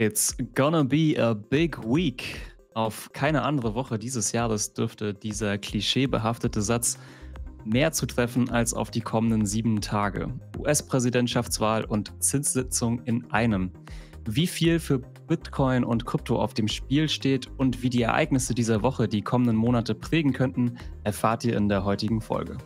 It's gonna be a big week. Auf keine andere Woche dieses Jahres dürfte dieser klischeebehaftete Satz mehr zu treffen als auf die kommenden sieben Tage. US-Präsidentschaftswahl und Zinssitzung in einem. Wie viel für Bitcoin und Krypto auf dem Spiel steht und wie die Ereignisse dieser Woche die kommenden Monate prägen könnten, erfahrt ihr in der heutigen Folge.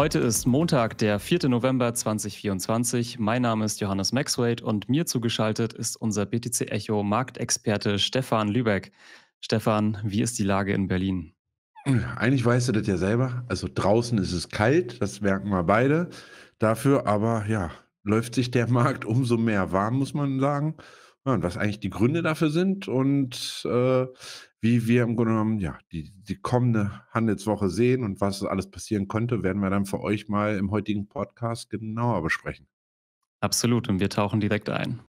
Heute ist Montag, der 4. November 2024. Mein Name ist Johannes Maxwade und mir zugeschaltet ist unser BTC Echo Marktexperte Stefan Lübeck. Stefan, wie ist die Lage in Berlin? Eigentlich weißt du das ja selber. Also draußen ist es kalt, das merken wir beide. Dafür aber, ja, läuft sich der Markt umso mehr warm, muss man sagen. Ja, und was eigentlich die Gründe dafür sind und äh, wie wir im Grunde genommen ja, die, die kommende Handelswoche sehen und was alles passieren könnte, werden wir dann für euch mal im heutigen Podcast genauer besprechen. Absolut, und wir tauchen direkt ein.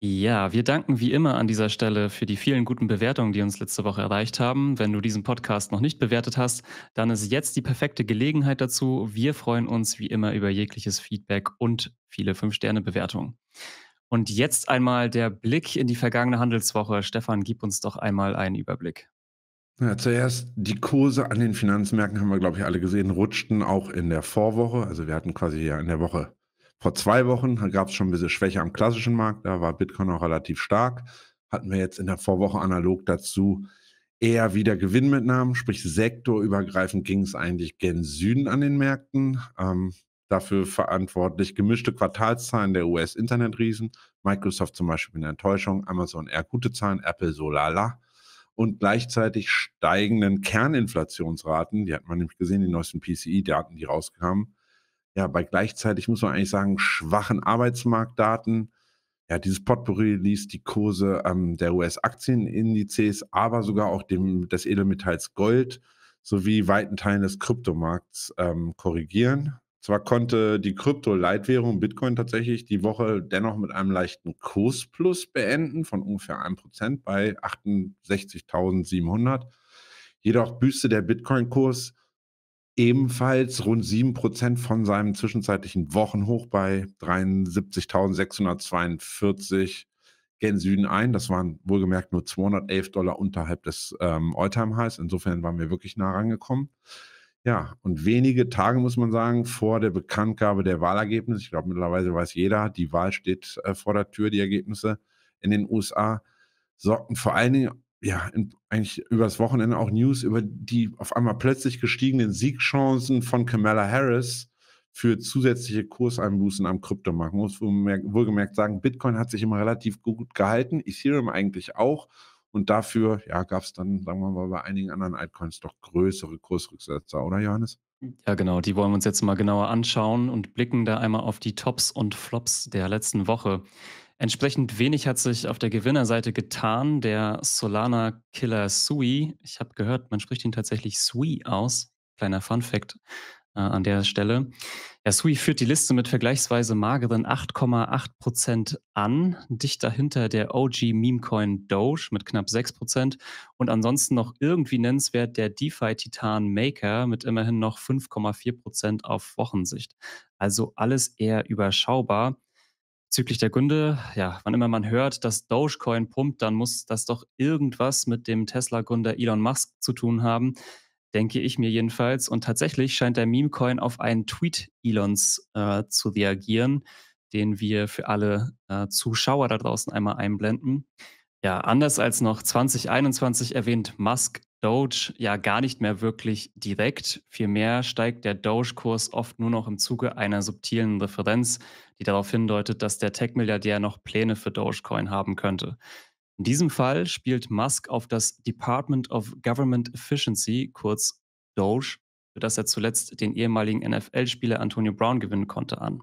Ja, wir danken wie immer an dieser Stelle für die vielen guten Bewertungen, die uns letzte Woche erreicht haben. Wenn du diesen Podcast noch nicht bewertet hast, dann ist jetzt die perfekte Gelegenheit dazu. Wir freuen uns wie immer über jegliches Feedback und viele fünf sterne bewertungen und jetzt einmal der Blick in die vergangene Handelswoche. Stefan, gib uns doch einmal einen Überblick. Ja, zuerst die Kurse an den Finanzmärkten haben wir, glaube ich, alle gesehen, rutschten auch in der Vorwoche. Also wir hatten quasi ja in der Woche vor zwei Wochen, gab es schon ein bisschen Schwäche am klassischen Markt, da war Bitcoin auch relativ stark. Hatten wir jetzt in der Vorwoche analog dazu eher wieder Gewinnmitnahmen, sprich sektorübergreifend ging es eigentlich gen Süden an den Märkten. Ähm, dafür verantwortlich. Gemischte Quartalszahlen der US-Internetriesen, Microsoft zum Beispiel eine Enttäuschung, Amazon eher gute Zahlen, Apple so lala. Und gleichzeitig steigenden Kerninflationsraten, die hat man nämlich gesehen, die neuesten PCI-Daten, die rauskamen. Ja, bei gleichzeitig muss man eigentlich sagen, schwachen Arbeitsmarktdaten. Ja, dieses Potpourri ließ die Kurse ähm, der US-Aktienindizes, aber sogar auch dem, des Edelmetalls Gold sowie weiten Teilen des Kryptomarkts ähm, korrigieren. Zwar konnte die Krypto-Leitwährung Bitcoin tatsächlich die Woche dennoch mit einem leichten Kursplus beenden von ungefähr 1% bei 68.700. Jedoch büßte der Bitcoin-Kurs ebenfalls rund 7% von seinem zwischenzeitlichen Wochenhoch bei 73.642 gen Süden ein. Das waren wohlgemerkt nur 211 Dollar unterhalb des ähm, All-Time-Highs. Insofern waren wir wirklich nah rangekommen. Ja, und wenige Tage, muss man sagen, vor der Bekanntgabe der Wahlergebnisse, ich glaube mittlerweile weiß jeder, die Wahl steht äh, vor der Tür, die Ergebnisse in den USA, sorgten vor allen Dingen ja, in, eigentlich übers Wochenende auch News über die auf einmal plötzlich gestiegenen Siegchancen von Kamala Harris für zusätzliche Kurseinbußen am Kryptomarkt. Muss wohlgemerkt sagen, Bitcoin hat sich immer relativ gut gehalten, Ethereum eigentlich auch. Und dafür ja, gab es dann, sagen wir mal, bei einigen anderen Altcoins doch größere Kursrücksetzer, oder Johannes? Ja, genau, die wollen wir uns jetzt mal genauer anschauen und blicken da einmal auf die Tops und Flops der letzten Woche. Entsprechend wenig hat sich auf der Gewinnerseite getan. Der Solana Killer Sui, ich habe gehört, man spricht ihn tatsächlich Sui aus. Kleiner Fun Fact äh, an der Stelle. Ja, Sui führt die Liste mit vergleichsweise mageren 8,8 Prozent an, dicht dahinter der OG Memecoin Doge mit knapp 6 Prozent und ansonsten noch irgendwie nennenswert der DeFi-Titan Maker mit immerhin noch 5,4 Prozent auf Wochensicht. Also alles eher überschaubar. Bezüglich der Gründe, ja, wann immer man hört, dass Dogecoin pumpt, dann muss das doch irgendwas mit dem Tesla-Gründer Elon Musk zu tun haben denke ich mir jedenfalls. Und tatsächlich scheint der Meme-Coin auf einen Tweet Elons äh, zu reagieren, den wir für alle äh, Zuschauer da draußen einmal einblenden. Ja, anders als noch 2021 erwähnt, Musk Doge ja gar nicht mehr wirklich direkt. Vielmehr steigt der Doge-Kurs oft nur noch im Zuge einer subtilen Referenz, die darauf hindeutet, dass der Tech-Milliardär noch Pläne für Dogecoin haben könnte. In diesem Fall spielt Musk auf das Department of Government Efficiency, kurz DOGE, für das er zuletzt den ehemaligen NFL-Spieler Antonio Brown gewinnen konnte, an.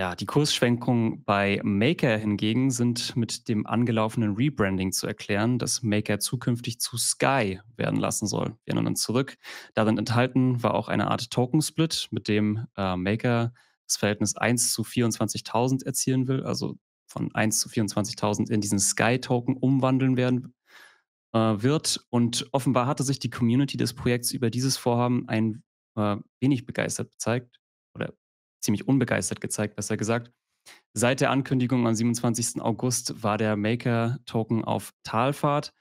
Ja, die Kursschwenkungen bei Maker hingegen sind mit dem angelaufenen Rebranding zu erklären, das Maker zukünftig zu Sky werden lassen soll. Wir erinnern uns zurück. Darin enthalten war auch eine Art Token-Split, mit dem äh, Maker das Verhältnis 1 zu 24.000 erzielen will, also von 1 zu 24.000 in diesen Sky-Token umwandeln werden äh, wird. Und offenbar hatte sich die Community des Projekts über dieses Vorhaben ein äh, wenig begeistert gezeigt oder ziemlich unbegeistert gezeigt, besser gesagt. Seit der Ankündigung am 27. August war der Maker-Token auf Talfahrt.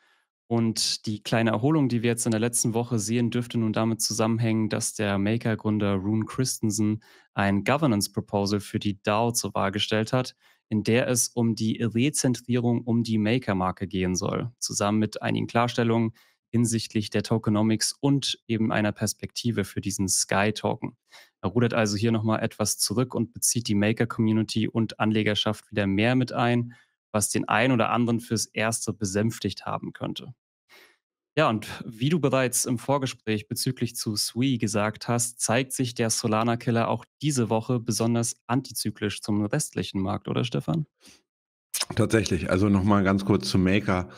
Und die kleine Erholung, die wir jetzt in der letzten Woche sehen, dürfte nun damit zusammenhängen, dass der Maker-Gründer Rune Christensen ein Governance-Proposal für die DAO zur Wahl gestellt hat, in der es um die Rezentrierung um die Maker-Marke gehen soll, zusammen mit einigen Klarstellungen hinsichtlich der Tokenomics und eben einer Perspektive für diesen Sky-Token. Er rudert also hier nochmal etwas zurück und bezieht die Maker-Community und Anlegerschaft wieder mehr mit ein, was den einen oder anderen fürs Erste besänftigt haben könnte. Ja, und wie du bereits im Vorgespräch bezüglich zu SWE gesagt hast, zeigt sich der Solana-Killer auch diese Woche besonders antizyklisch zum restlichen Markt, oder Stefan? Tatsächlich. Also nochmal ganz kurz zu Maker.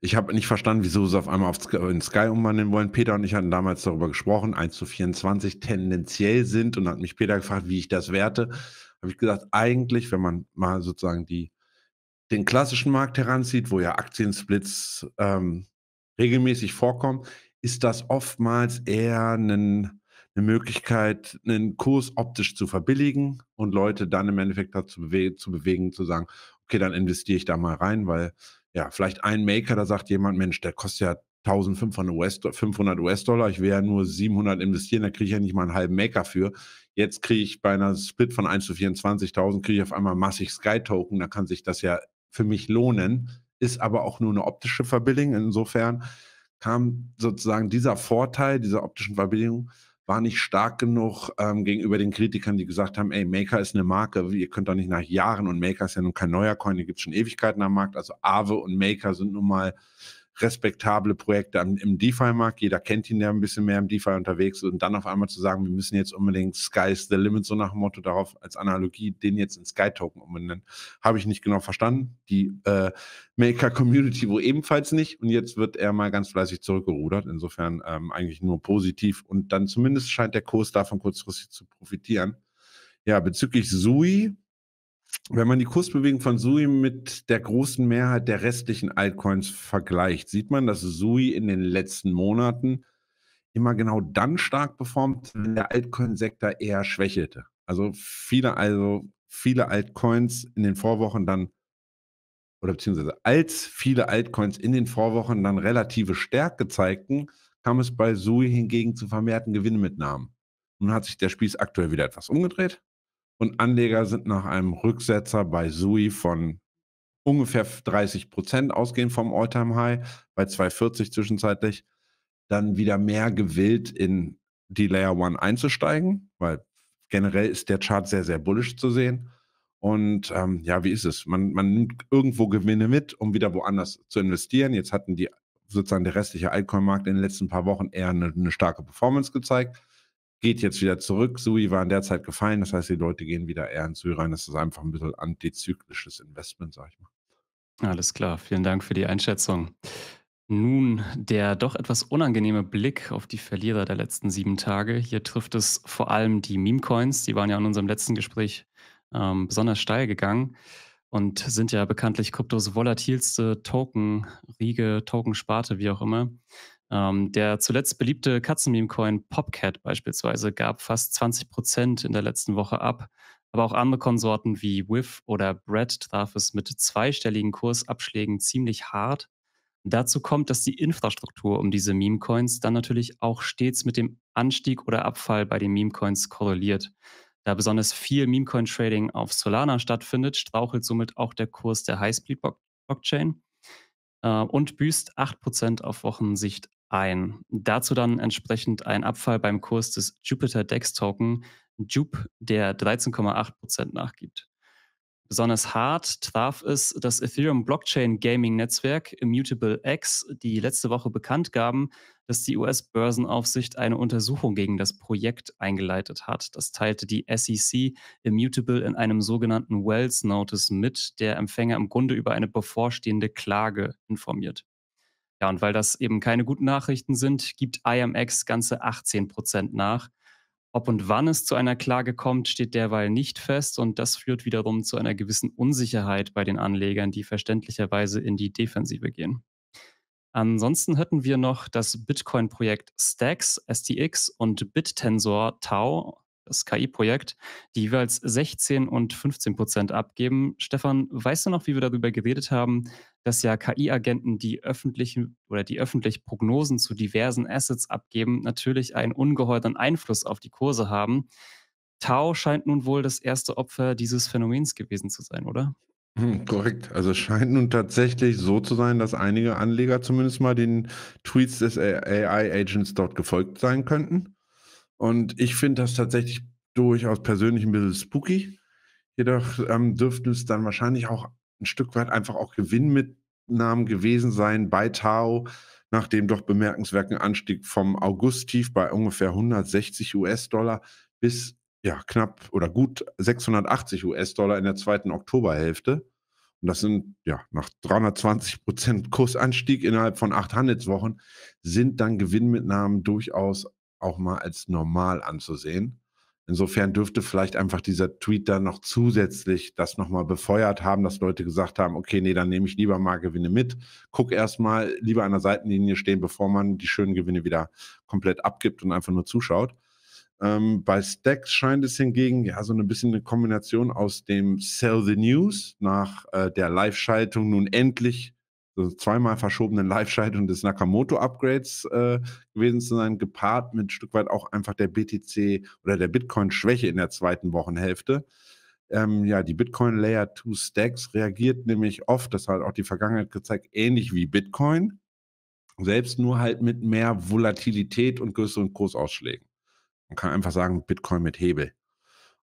Ich habe nicht verstanden, wieso sie auf einmal auf in Sky umwandeln wollen. Peter und ich hatten damals darüber gesprochen, 1 zu 24 tendenziell sind und hat mich Peter gefragt, wie ich das werte. Habe ich gesagt, eigentlich, wenn man mal sozusagen die, den klassischen Markt heranzieht, wo ja Aktiensplits ähm, regelmäßig vorkommen, ist das oftmals eher ein, eine Möglichkeit, einen Kurs optisch zu verbilligen und Leute dann im Endeffekt dazu bewe zu bewegen, zu sagen, okay, dann investiere ich da mal rein, weil ja, vielleicht ein Maker, da sagt jemand, Mensch, der kostet ja 1500 US-Dollar, US-Dollar, ich will ja nur 700 investieren, da kriege ich ja nicht mal einen halben Maker für. Jetzt kriege ich bei einer Split von 1 zu 24.000, kriege ich auf einmal massig Sky-Token, da kann sich das ja für mich lohnen, ist aber auch nur eine optische Verbilligung. Insofern kam sozusagen dieser Vorteil dieser optischen Verbilligung war nicht stark genug ähm, gegenüber den Kritikern, die gesagt haben, ey, Maker ist eine Marke, ihr könnt doch nicht nach Jahren und Maker ist ja nun kein neuer Coin, die gibt es schon Ewigkeiten am Markt. Also Aave und Maker sind nun mal respektable Projekte im DeFi-Markt. Jeder kennt ihn, ja ein bisschen mehr im DeFi unterwegs Und dann auf einmal zu sagen, wir müssen jetzt unbedingt Sky's the Limit, so nach dem Motto darauf als Analogie, den jetzt in Sky-Token umbenennen, habe ich nicht genau verstanden. Die äh, Maker-Community wo ebenfalls nicht. Und jetzt wird er mal ganz fleißig zurückgerudert. Insofern ähm, eigentlich nur positiv. Und dann zumindest scheint der Kurs davon kurzfristig zu profitieren. Ja, bezüglich Sui wenn man die Kursbewegung von Sui mit der großen Mehrheit der restlichen Altcoins vergleicht, sieht man, dass Sui in den letzten Monaten immer genau dann stark performt, wenn der Altcoin-Sektor eher schwächelte. Also viele, also viele Altcoins in den Vorwochen dann, oder beziehungsweise als viele Altcoins in den Vorwochen dann relative Stärke zeigten, kam es bei Sui hingegen zu vermehrten Gewinnmitnahmen. Nun hat sich der Spieß aktuell wieder etwas umgedreht und Anleger sind nach einem Rücksetzer bei Sui von ungefähr 30 Prozent ausgehend vom Alltime High, bei 240 zwischenzeitlich, dann wieder mehr gewillt in die Layer One einzusteigen, weil generell ist der Chart sehr, sehr bullisch zu sehen. Und ähm, ja, wie ist es? Man, man nimmt irgendwo Gewinne mit, um wieder woanders zu investieren. Jetzt hatten die sozusagen der restliche Altcoin-Markt in den letzten paar Wochen eher eine, eine starke Performance gezeigt geht jetzt wieder zurück. Sui war in der Zeit gefallen, das heißt, die Leute gehen wieder eher in Sui rein. Das ist einfach ein bisschen antizyklisches Investment, sag ich mal. Alles klar, vielen Dank für die Einschätzung. Nun, der doch etwas unangenehme Blick auf die Verlierer der letzten sieben Tage. Hier trifft es vor allem die Meme-Coins, die waren ja in unserem letzten Gespräch ähm, besonders steil gegangen und sind ja bekanntlich Kryptos volatilste Token, Riege, Token-Sparte, wie auch immer. Ähm, der zuletzt beliebte Katzenmeme-Coin Popcat beispielsweise gab fast 20 in der letzten Woche ab. Aber auch andere Konsorten wie Whiff oder Brett traf es mit zweistelligen Kursabschlägen ziemlich hart. Dazu kommt, dass die Infrastruktur um diese Meme-Coins dann natürlich auch stets mit dem Anstieg oder Abfall bei den Meme-Coins korreliert. Da besonders viel Meme-Coin-Trading auf Solana stattfindet, strauchelt somit auch der Kurs der Highspeed-Blockchain äh, und büßt 8% auf Wochensicht ein. Dazu dann entsprechend ein Abfall beim Kurs des Jupiter Dex Token Jupe, der 13,8% nachgibt. Besonders hart traf es das Ethereum Blockchain Gaming Netzwerk Immutable X, die letzte Woche bekannt gaben, dass die US-Börsenaufsicht eine Untersuchung gegen das Projekt eingeleitet hat. Das teilte die SEC Immutable in einem sogenannten Wells Notice mit, der Empfänger im Grunde über eine bevorstehende Klage informiert. Ja, und weil das eben keine guten Nachrichten sind, gibt IMX ganze 18 Prozent nach. Ob und wann es zu einer Klage kommt, steht derweil nicht fest und das führt wiederum zu einer gewissen Unsicherheit bei den Anlegern, die verständlicherweise in die Defensive gehen. Ansonsten hätten wir noch das Bitcoin-Projekt Stacks, STX und BitTensor Tau das KI-Projekt, die jeweils 16 und 15 Prozent abgeben. Stefan, weißt du noch, wie wir darüber geredet haben, dass ja KI-Agenten, die öffentlichen oder die öffentlich Prognosen zu diversen Assets abgeben, natürlich einen ungeheuren Einfluss auf die Kurse haben? Tau scheint nun wohl das erste Opfer dieses Phänomens gewesen zu sein, oder? Hm, korrekt. Also es scheint nun tatsächlich so zu sein, dass einige Anleger zumindest mal den Tweets des AI-Agents dort gefolgt sein könnten. Und ich finde das tatsächlich durchaus persönlich ein bisschen spooky. Jedoch ähm, dürften es dann wahrscheinlich auch ein Stück weit einfach auch Gewinnmitnahmen gewesen sein bei Tau, nach dem doch bemerkenswerten Anstieg vom August-Tief bei ungefähr 160 US-Dollar bis ja, knapp oder gut 680 US-Dollar in der zweiten Oktoberhälfte. Und das sind ja nach 320 Prozent Kursanstieg innerhalb von acht Handelswochen, sind dann Gewinnmitnahmen durchaus auch mal als normal anzusehen. Insofern mhm. dürfte vielleicht einfach dieser Tweet dann noch zusätzlich das nochmal befeuert haben, dass Leute gesagt haben, okay, nee, dann nehme ich lieber mal Gewinne mit, guck erstmal lieber an der Seitenlinie stehen, bevor man die schönen Gewinne wieder komplett abgibt und einfach nur zuschaut. Ähm, bei Stacks scheint es hingegen ja so ein bisschen eine Kombination aus dem Sell the News nach äh, der Live-Schaltung nun endlich zweimal verschobenen Live-Schaltung des Nakamoto-Upgrades äh, gewesen zu sein, gepaart mit ein Stück weit auch einfach der BTC oder der Bitcoin-Schwäche in der zweiten Wochenhälfte. Ähm, ja, die Bitcoin Layer 2 Stacks reagiert nämlich oft, das hat auch die Vergangenheit gezeigt, ähnlich wie Bitcoin, selbst nur halt mit mehr Volatilität und größeren Kursausschlägen. Man kann einfach sagen, Bitcoin mit Hebel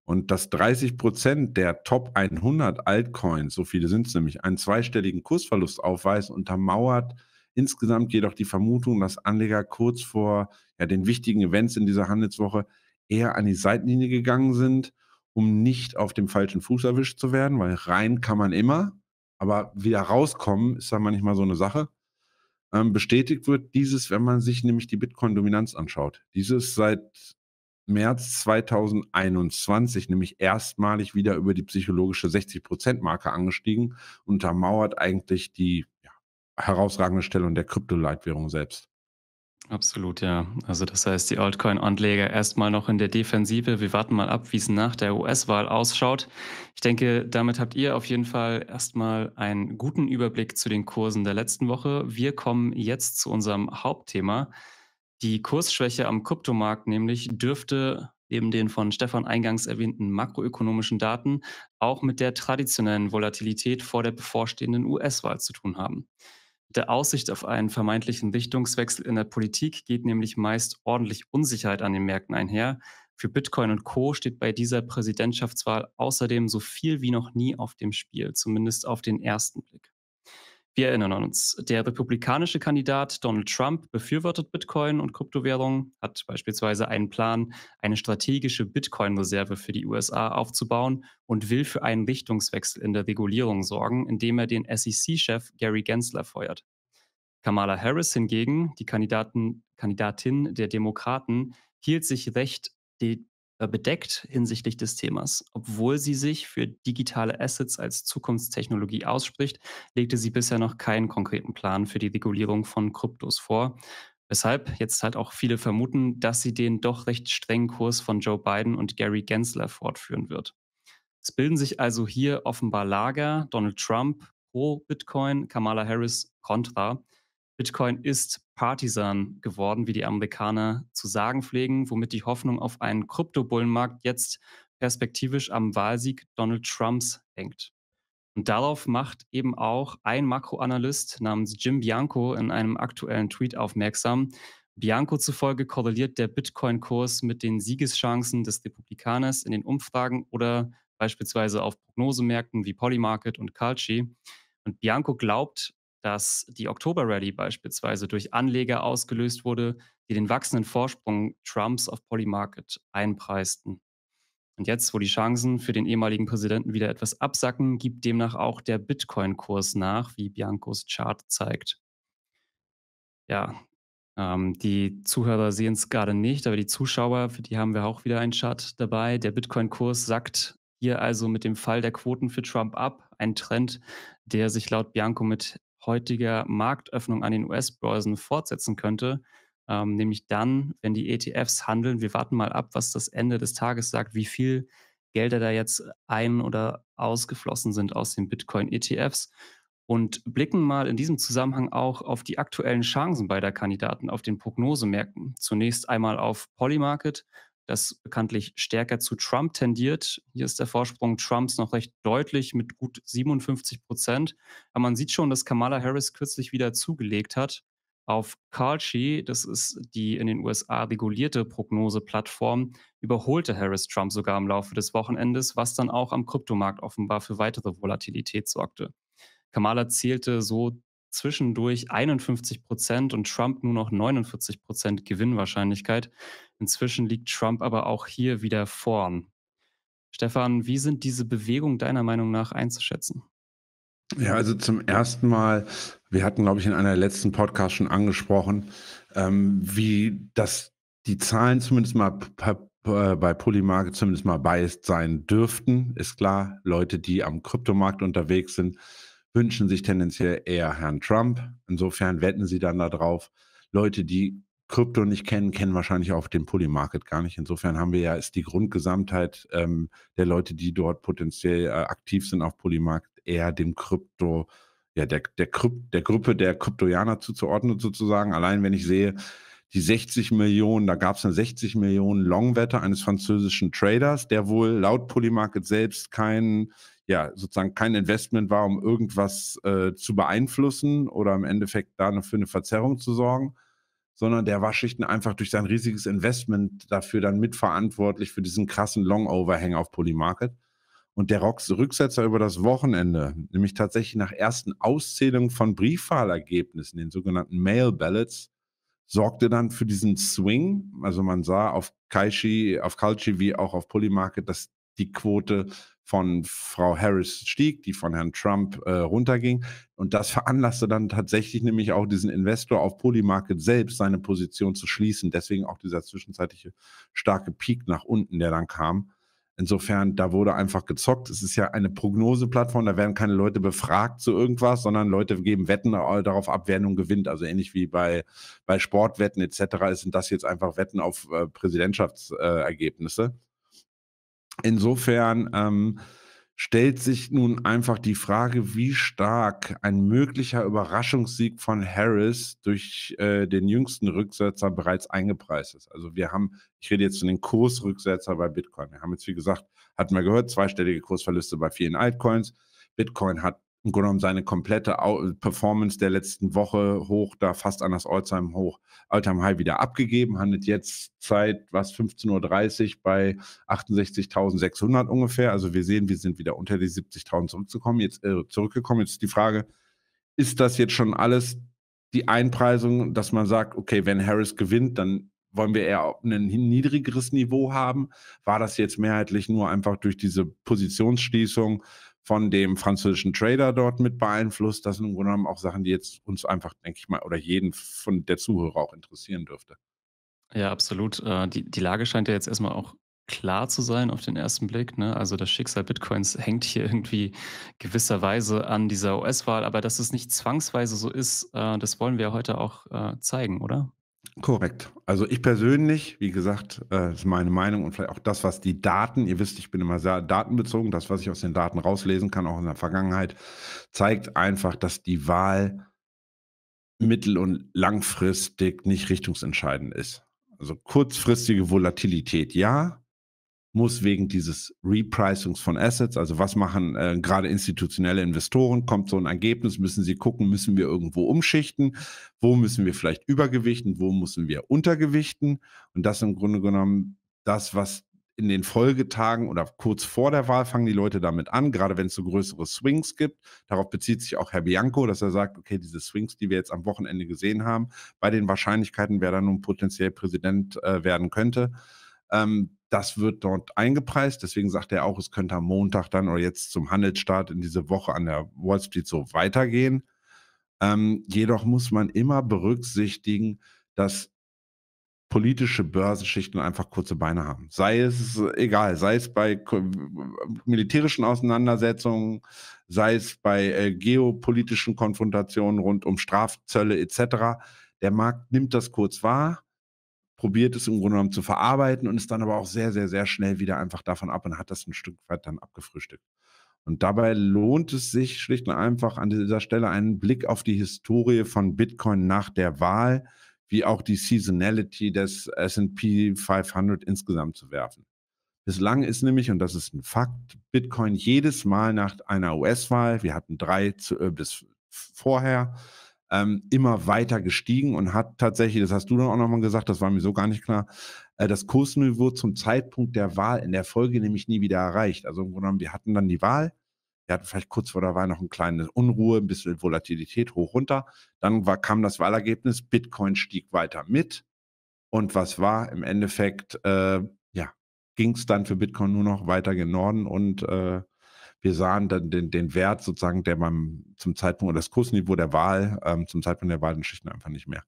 und dass 30 Prozent der Top 100 Altcoins, so viele sind es nämlich, einen zweistelligen Kursverlust aufweisen, untermauert insgesamt jedoch die Vermutung, dass Anleger kurz vor ja, den wichtigen Events in dieser Handelswoche eher an die Seitenlinie gegangen sind, um nicht auf dem falschen Fuß erwischt zu werden, weil rein kann man immer, aber wieder rauskommen ist ja manchmal so eine Sache. Ähm, bestätigt wird dieses, wenn man sich nämlich die Bitcoin-Dominanz anschaut. Dieses seit März 2021 nämlich erstmalig wieder über die psychologische 60 marke angestiegen, untermauert eigentlich die ja, herausragende Stellung der Kryptoleitwährung selbst. Absolut, ja. Also das heißt, die Altcoin-Anleger erstmal noch in der Defensive. Wir warten mal ab, wie es nach der US-Wahl ausschaut. Ich denke, damit habt ihr auf jeden Fall erstmal einen guten Überblick zu den Kursen der letzten Woche. Wir kommen jetzt zu unserem Hauptthema. Die Kursschwäche am Kryptomarkt nämlich dürfte neben den von Stefan eingangs erwähnten makroökonomischen Daten auch mit der traditionellen Volatilität vor der bevorstehenden US-Wahl zu tun haben. Mit der Aussicht auf einen vermeintlichen Richtungswechsel in der Politik geht nämlich meist ordentlich Unsicherheit an den Märkten einher. Für Bitcoin und Co steht bei dieser Präsidentschaftswahl außerdem so viel wie noch nie auf dem Spiel, zumindest auf den ersten Blick. Wir erinnern uns, der republikanische Kandidat Donald Trump befürwortet Bitcoin und Kryptowährungen, hat beispielsweise einen Plan, eine strategische Bitcoin-Reserve für die USA aufzubauen und will für einen Richtungswechsel in der Regulierung sorgen, indem er den SEC-Chef Gary Gensler feuert. Kamala Harris hingegen, die Kandidatin der Demokraten, hielt sich recht äh, bedeckt hinsichtlich des Themas. Obwohl sie sich für digitale Assets als Zukunftstechnologie ausspricht, legte sie bisher noch keinen konkreten Plan für die Regulierung von Kryptos vor. Weshalb jetzt halt auch viele vermuten, dass sie den doch recht strengen Kurs von Joe Biden und Gary Gensler fortführen wird. Es bilden sich also hier offenbar Lager, Donald Trump pro Bitcoin, Kamala Harris kontra. Bitcoin ist Partisan geworden, wie die Amerikaner zu sagen pflegen, womit die Hoffnung auf einen Kryptobullenmarkt jetzt perspektivisch am Wahlsieg Donald Trumps hängt. Und darauf macht eben auch ein Makroanalyst namens Jim Bianco in einem aktuellen Tweet aufmerksam. Bianco zufolge korreliert der Bitcoin-Kurs mit den Siegeschancen des Republikaners in den Umfragen oder beispielsweise auf Prognosemärkten wie Polymarket und Calci. Und Bianco glaubt, dass die Oktober Rally beispielsweise durch Anleger ausgelöst wurde, die den wachsenden Vorsprung Trumps auf Polymarket einpreisten. Und jetzt, wo die Chancen für den ehemaligen Präsidenten wieder etwas absacken, gibt demnach auch der Bitcoin-Kurs nach, wie Biancos Chart zeigt. Ja, ähm, die Zuhörer sehen es gerade nicht, aber die Zuschauer, für die haben wir auch wieder einen Chart dabei. Der Bitcoin-Kurs sackt hier also mit dem Fall der Quoten für Trump ab. Ein Trend, der sich laut Bianco mit heutiger Marktöffnung an den US-Börsen fortsetzen könnte. Ähm, nämlich dann, wenn die ETFs handeln. Wir warten mal ab, was das Ende des Tages sagt, wie viel Gelder da jetzt ein- oder ausgeflossen sind aus den Bitcoin-ETFs und blicken mal in diesem Zusammenhang auch auf die aktuellen Chancen beider Kandidaten auf den Prognosemärkten. Zunächst einmal auf Polymarket, das bekanntlich stärker zu Trump tendiert. Hier ist der Vorsprung Trumps noch recht deutlich mit gut 57 Prozent. Aber man sieht schon, dass Kamala Harris kürzlich wieder zugelegt hat auf Kalshi, das ist die in den USA regulierte Prognoseplattform, überholte Harris Trump sogar im Laufe des Wochenendes, was dann auch am Kryptomarkt offenbar für weitere Volatilität sorgte. Kamala zählte so zwischendurch 51 Prozent und Trump nur noch 49 Prozent Gewinnwahrscheinlichkeit. Inzwischen liegt Trump aber auch hier wieder vorn. Stefan, wie sind diese Bewegungen deiner Meinung nach einzuschätzen? Ja, also zum ersten Mal, wir hatten, glaube ich, in einer letzten Podcast schon angesprochen, ähm, wie das die Zahlen zumindest mal äh, bei Polymarket zumindest mal biased sein dürften. Ist klar, Leute, die am Kryptomarkt unterwegs sind, wünschen sich tendenziell eher Herrn Trump. Insofern wetten sie dann darauf. Leute, die Krypto nicht kennen, kennen wahrscheinlich auch den Polymarket gar nicht. Insofern haben wir ja, ist die Grundgesamtheit ähm, der Leute, die dort potenziell äh, aktiv sind auf Polymarket, eher dem Krypto, ja, der, der, Krypt, der Gruppe der Kryptoianer zuzuordnen sozusagen. Allein wenn ich sehe, die 60 Millionen, da gab es eine 60 Millionen Longwette eines französischen Traders, der wohl laut Polymarket selbst keinen ja sozusagen kein Investment war, um irgendwas äh, zu beeinflussen oder im Endeffekt da für eine Verzerrung zu sorgen, sondern der war Schichten einfach durch sein riesiges Investment dafür dann mitverantwortlich für diesen krassen Long-Overhang auf Polymarket. Und der Rocks Rücksetzer über das Wochenende, nämlich tatsächlich nach ersten Auszählungen von Briefwahlergebnissen, den sogenannten Mail Ballots, sorgte dann für diesen Swing. Also man sah auf Kaishi, auf Kalchi wie auch auf Polymarket, dass die Quote von Frau Harris stieg, die von Herrn Trump äh, runterging. Und das veranlasste dann tatsächlich nämlich auch diesen Investor auf Polymarket selbst seine Position zu schließen. Deswegen auch dieser zwischenzeitliche starke Peak nach unten, der dann kam. Insofern, da wurde einfach gezockt. Es ist ja eine Prognoseplattform, da werden keine Leute befragt zu irgendwas, sondern Leute geben Wetten äh, darauf ab, wer nun gewinnt. Also ähnlich wie bei, bei Sportwetten etc. sind das jetzt einfach Wetten auf äh, Präsidentschaftsergebnisse. Äh, Insofern ähm, stellt sich nun einfach die Frage, wie stark ein möglicher Überraschungssieg von Harris durch äh, den jüngsten Rücksetzer bereits eingepreist ist. Also wir haben, ich rede jetzt von den Kursrücksetzer bei Bitcoin. Wir haben jetzt, wie gesagt, hatten wir gehört, zweistellige Kursverluste bei vielen Altcoins. Bitcoin hat im Grunde genommen seine komplette Performance der letzten Woche hoch, da fast an das Alltime hoch, Alltime High wieder abgegeben, handelt jetzt seit was 15.30 Uhr bei 68.600 ungefähr. Also wir sehen, wir sind wieder unter die 70.000 zurückgekommen, jetzt äh, zurückgekommen. Jetzt ist die Frage, ist das jetzt schon alles die Einpreisung, dass man sagt, okay, wenn Harris gewinnt, dann wollen wir eher ein niedrigeres Niveau haben? War das jetzt mehrheitlich nur einfach durch diese Positionsschließung? von dem französischen Trader dort mit beeinflusst. Das sind im Grunde genommen auch Sachen, die jetzt uns einfach, denke ich mal, oder jeden von der Zuhörer auch interessieren dürfte. Ja, absolut. Äh, die, die Lage scheint ja jetzt erstmal auch klar zu sein auf den ersten Blick. Ne? Also das Schicksal Bitcoins hängt hier irgendwie gewisserweise an dieser US-Wahl, aber dass es nicht zwangsweise so ist, äh, das wollen wir heute auch äh, zeigen, oder? Korrekt. Also ich persönlich, wie gesagt, äh, ist meine Meinung und vielleicht auch das, was die Daten, ihr wisst, ich bin immer sehr datenbezogen, das, was ich aus den Daten rauslesen kann, auch in der Vergangenheit, zeigt einfach, dass die Wahl mittel- und langfristig nicht richtungsentscheidend ist. Also kurzfristige Volatilität, ja, muss wegen dieses Repricings von Assets, also was machen äh, gerade institutionelle Investoren, kommt so ein Ergebnis, müssen sie gucken, müssen wir irgendwo umschichten, wo müssen wir vielleicht übergewichten, wo müssen wir untergewichten. Und das ist im Grunde genommen das, was in den Folgetagen oder kurz vor der Wahl fangen die Leute damit an, gerade wenn es so größere Swings gibt. Darauf bezieht sich auch Herr Bianco, dass er sagt, okay, diese Swings, die wir jetzt am Wochenende gesehen haben, bei den Wahrscheinlichkeiten, wer dann nun potenziell Präsident äh, werden könnte, ähm, das wird dort eingepreist. Deswegen sagt er auch, es könnte am Montag dann oder jetzt zum Handelsstart in diese Woche an der Wall Street so weitergehen. Ähm, jedoch muss man immer berücksichtigen, dass politische Börsenschichten einfach kurze Beine haben. Sei es egal, sei es bei militärischen Auseinandersetzungen, sei es bei äh, geopolitischen Konfrontationen rund um Strafzölle etc. Der Markt nimmt das kurz wahr probiert es im Grunde genommen zu verarbeiten und ist dann aber auch sehr, sehr, sehr schnell wieder einfach davon ab und hat das ein Stück weit dann abgefrühstückt. Und dabei lohnt es sich schlicht und einfach an dieser Stelle einen Blick auf die Historie von Bitcoin nach der Wahl, wie auch die Seasonality des SP 500 insgesamt zu werfen. Bislang ist nämlich, und das ist ein Fakt, Bitcoin jedes Mal nach einer US-Wahl, wir hatten drei zu, äh, bis vorher, ähm, immer weiter gestiegen und hat tatsächlich, das hast du dann auch nochmal gesagt, das war mir so gar nicht klar, äh, das Kursniveau zum Zeitpunkt der Wahl in der Folge nämlich nie wieder erreicht. Also im Grunde genommen, wir hatten dann die Wahl, wir hatten vielleicht kurz vor der Wahl noch eine kleine Unruhe, ein bisschen Volatilität hoch runter. Dann war, kam das Wahlergebnis, Bitcoin stieg weiter mit. Und was war im Endeffekt, äh, ja, ging es dann für Bitcoin nur noch weiter gen Norden und äh, wir sahen dann den, den Wert sozusagen, der beim zum Zeitpunkt oder das Kursniveau der Wahl, ähm, zum Zeitpunkt der Wahl in Schichten einfach nicht mehr.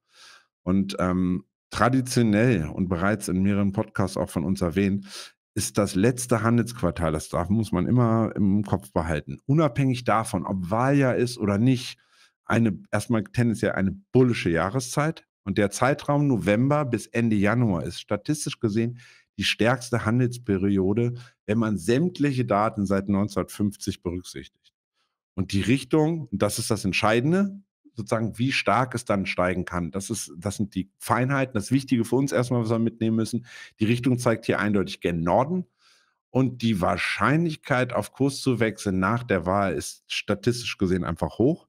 Und ähm, traditionell und bereits in mehreren Podcasts auch von uns erwähnt, ist das letzte Handelsquartal, das darf, muss man immer im Kopf behalten, unabhängig davon, ob Wahljahr ist oder nicht, eine, erstmal tendenziell eine bullische Jahreszeit. Und der Zeitraum November bis Ende Januar ist statistisch gesehen die stärkste Handelsperiode, wenn man sämtliche Daten seit 1950 berücksichtigt. Und die Richtung, das ist das Entscheidende, sozusagen, wie stark es dann steigen kann. Das, ist, das sind die Feinheiten, das Wichtige für uns erstmal, was wir mitnehmen müssen. Die Richtung zeigt hier eindeutig gen Norden. Und die Wahrscheinlichkeit, auf Kurs zu wechseln nach der Wahl, ist statistisch gesehen einfach hoch.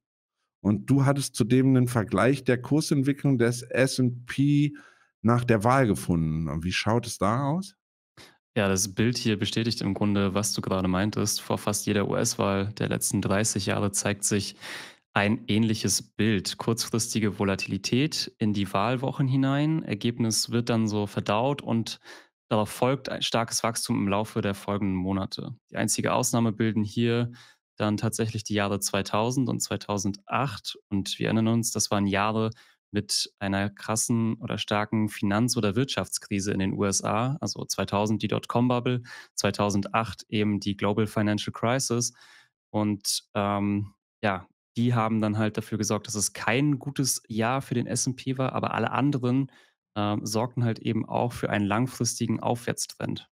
Und du hattest zudem einen Vergleich der Kursentwicklung des SP nach der Wahl gefunden. Wie schaut es da aus? Ja, das Bild hier bestätigt im Grunde, was du gerade meintest. Vor fast jeder US-Wahl der letzten 30 Jahre zeigt sich ein ähnliches Bild. Kurzfristige Volatilität in die Wahlwochen hinein. Ergebnis wird dann so verdaut und darauf folgt ein starkes Wachstum im Laufe der folgenden Monate. Die einzige Ausnahme bilden hier dann tatsächlich die Jahre 2000 und 2008. Und wir erinnern uns, das waren Jahre, mit einer krassen oder starken Finanz- oder Wirtschaftskrise in den USA, also 2000 die Dotcom-Bubble, 2008 eben die Global Financial Crisis. Und ähm, ja, die haben dann halt dafür gesorgt, dass es kein gutes Jahr für den SP war, aber alle anderen ähm, sorgten halt eben auch für einen langfristigen Aufwärtstrend.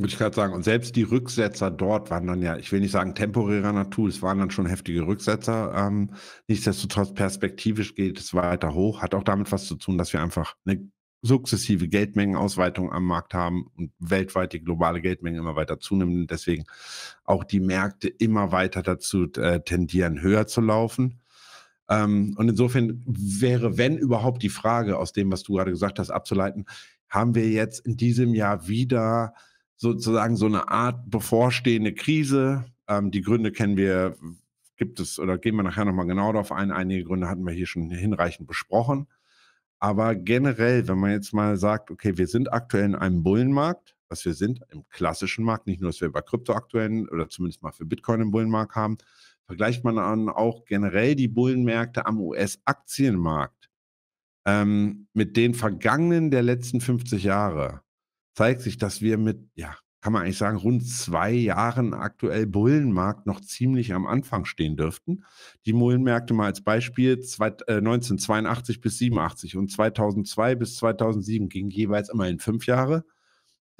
Würde ich gerade sagen. Und selbst die Rücksetzer dort waren dann ja, ich will nicht sagen temporärer Natur, es waren dann schon heftige Rücksetzer. Ähm, nichtsdestotrotz perspektivisch geht es weiter hoch. Hat auch damit was zu tun, dass wir einfach eine sukzessive Geldmengenausweitung am Markt haben und weltweit die globale Geldmenge immer weiter zunimmt. Deswegen auch die Märkte immer weiter dazu äh, tendieren, höher zu laufen. Ähm, und insofern wäre, wenn überhaupt, die Frage aus dem, was du gerade gesagt hast, abzuleiten, haben wir jetzt in diesem Jahr wieder sozusagen so eine Art bevorstehende Krise. Ähm, die Gründe kennen wir, gibt es oder gehen wir nachher nochmal genau darauf ein. Einige Gründe hatten wir hier schon hinreichend besprochen. Aber generell, wenn man jetzt mal sagt, okay, wir sind aktuell in einem Bullenmarkt, was wir sind im klassischen Markt, nicht nur, dass wir bei Krypto aktuellen oder zumindest mal für Bitcoin im Bullenmarkt haben, vergleicht man dann auch generell die Bullenmärkte am US-Aktienmarkt ähm, mit den vergangenen der letzten 50 Jahre zeigt sich, dass wir mit, ja, kann man eigentlich sagen, rund zwei Jahren aktuell Bullenmarkt noch ziemlich am Anfang stehen dürften. Die Bullenmärkte mal als Beispiel 1982 äh, bis 87 und 2002 bis 2007 gingen jeweils immerhin fünf Jahre.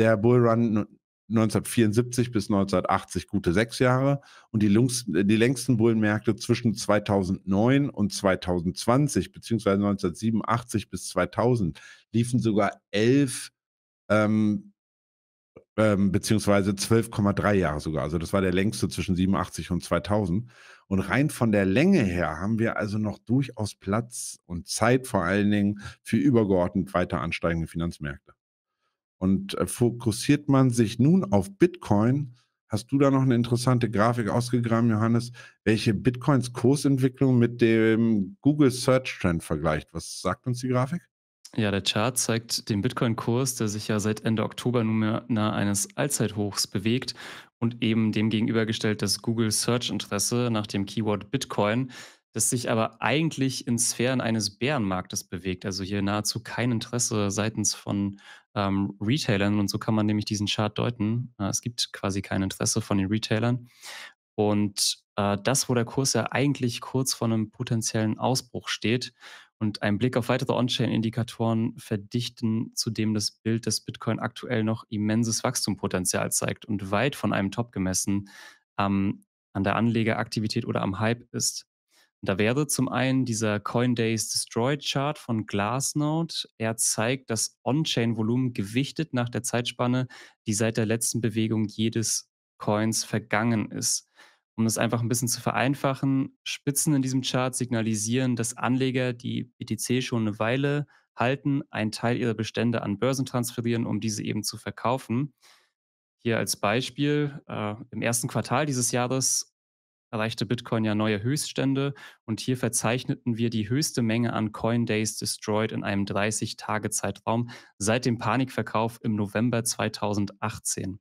Der Bullrun 1974 bis 1980 gute sechs Jahre und die, die längsten Bullenmärkte zwischen 2009 und 2020 beziehungsweise 1987 bis 2000 liefen sogar elf Jahre. Ähm, ähm, beziehungsweise 12,3 Jahre sogar. Also das war der längste zwischen 87 und 2000. Und rein von der Länge her haben wir also noch durchaus Platz und Zeit vor allen Dingen für übergeordnet weiter ansteigende Finanzmärkte. Und äh, fokussiert man sich nun auf Bitcoin, hast du da noch eine interessante Grafik ausgegraben, Johannes, welche Bitcoins Kursentwicklung mit dem Google Search Trend vergleicht. Was sagt uns die Grafik? Ja, der Chart zeigt den Bitcoin-Kurs, der sich ja seit Ende Oktober nunmehr nahe eines Allzeithochs bewegt und eben dem gegenübergestellt das Google Search-Interesse nach dem Keyword Bitcoin, das sich aber eigentlich in Sphären eines Bärenmarktes bewegt. Also hier nahezu kein Interesse seitens von ähm, Retailern und so kann man nämlich diesen Chart deuten. Äh, es gibt quasi kein Interesse von den Retailern. Und äh, das, wo der Kurs ja eigentlich kurz vor einem potenziellen Ausbruch steht und ein Blick auf weitere On-Chain-Indikatoren verdichten zudem das Bild, dass Bitcoin aktuell noch immenses Wachstumspotenzial zeigt und weit von einem Top gemessen ähm, an der Anlegeraktivität oder am Hype ist. Und da wäre zum einen dieser Coindays Destroyed Chart von Glassnode. Er zeigt das On-Chain-Volumen gewichtet nach der Zeitspanne, die seit der letzten Bewegung jedes Coins vergangen ist. Um das einfach ein bisschen zu vereinfachen, Spitzen in diesem Chart signalisieren, dass Anleger, die BTC schon eine Weile halten, einen Teil ihrer Bestände an Börsen transferieren, um diese eben zu verkaufen. Hier als Beispiel, äh, im ersten Quartal dieses Jahres erreichte Bitcoin ja neue Höchststände und hier verzeichneten wir die höchste Menge an Coindays destroyed in einem 30-Tage-Zeitraum seit dem Panikverkauf im November 2018.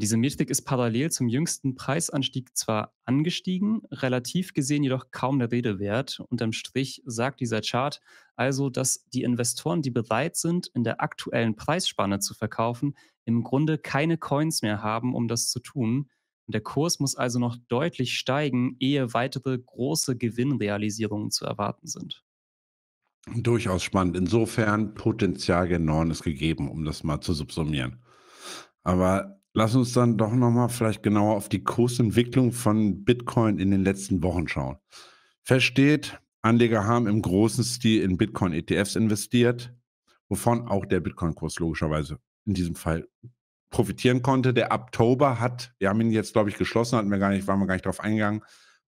Diese Metrik ist parallel zum jüngsten Preisanstieg zwar angestiegen, relativ gesehen jedoch kaum der Rede wert. Unterm Strich sagt dieser Chart also, dass die Investoren, die bereit sind, in der aktuellen Preisspanne zu verkaufen, im Grunde keine Coins mehr haben, um das zu tun. Und der Kurs muss also noch deutlich steigen, ehe weitere große Gewinnrealisierungen zu erwarten sind. Durchaus spannend. Insofern Potenzial gen gegeben, um das mal zu subsumieren. Aber Lass uns dann doch nochmal vielleicht genauer auf die Kursentwicklung von Bitcoin in den letzten Wochen schauen. Versteht, Anleger haben im großen Stil in Bitcoin-ETFs investiert, wovon auch der Bitcoin-Kurs logischerweise in diesem Fall profitieren konnte. Der Oktober hat, wir haben ihn jetzt, glaube ich, geschlossen, hatten wir gar nicht, waren wir gar nicht drauf eingegangen,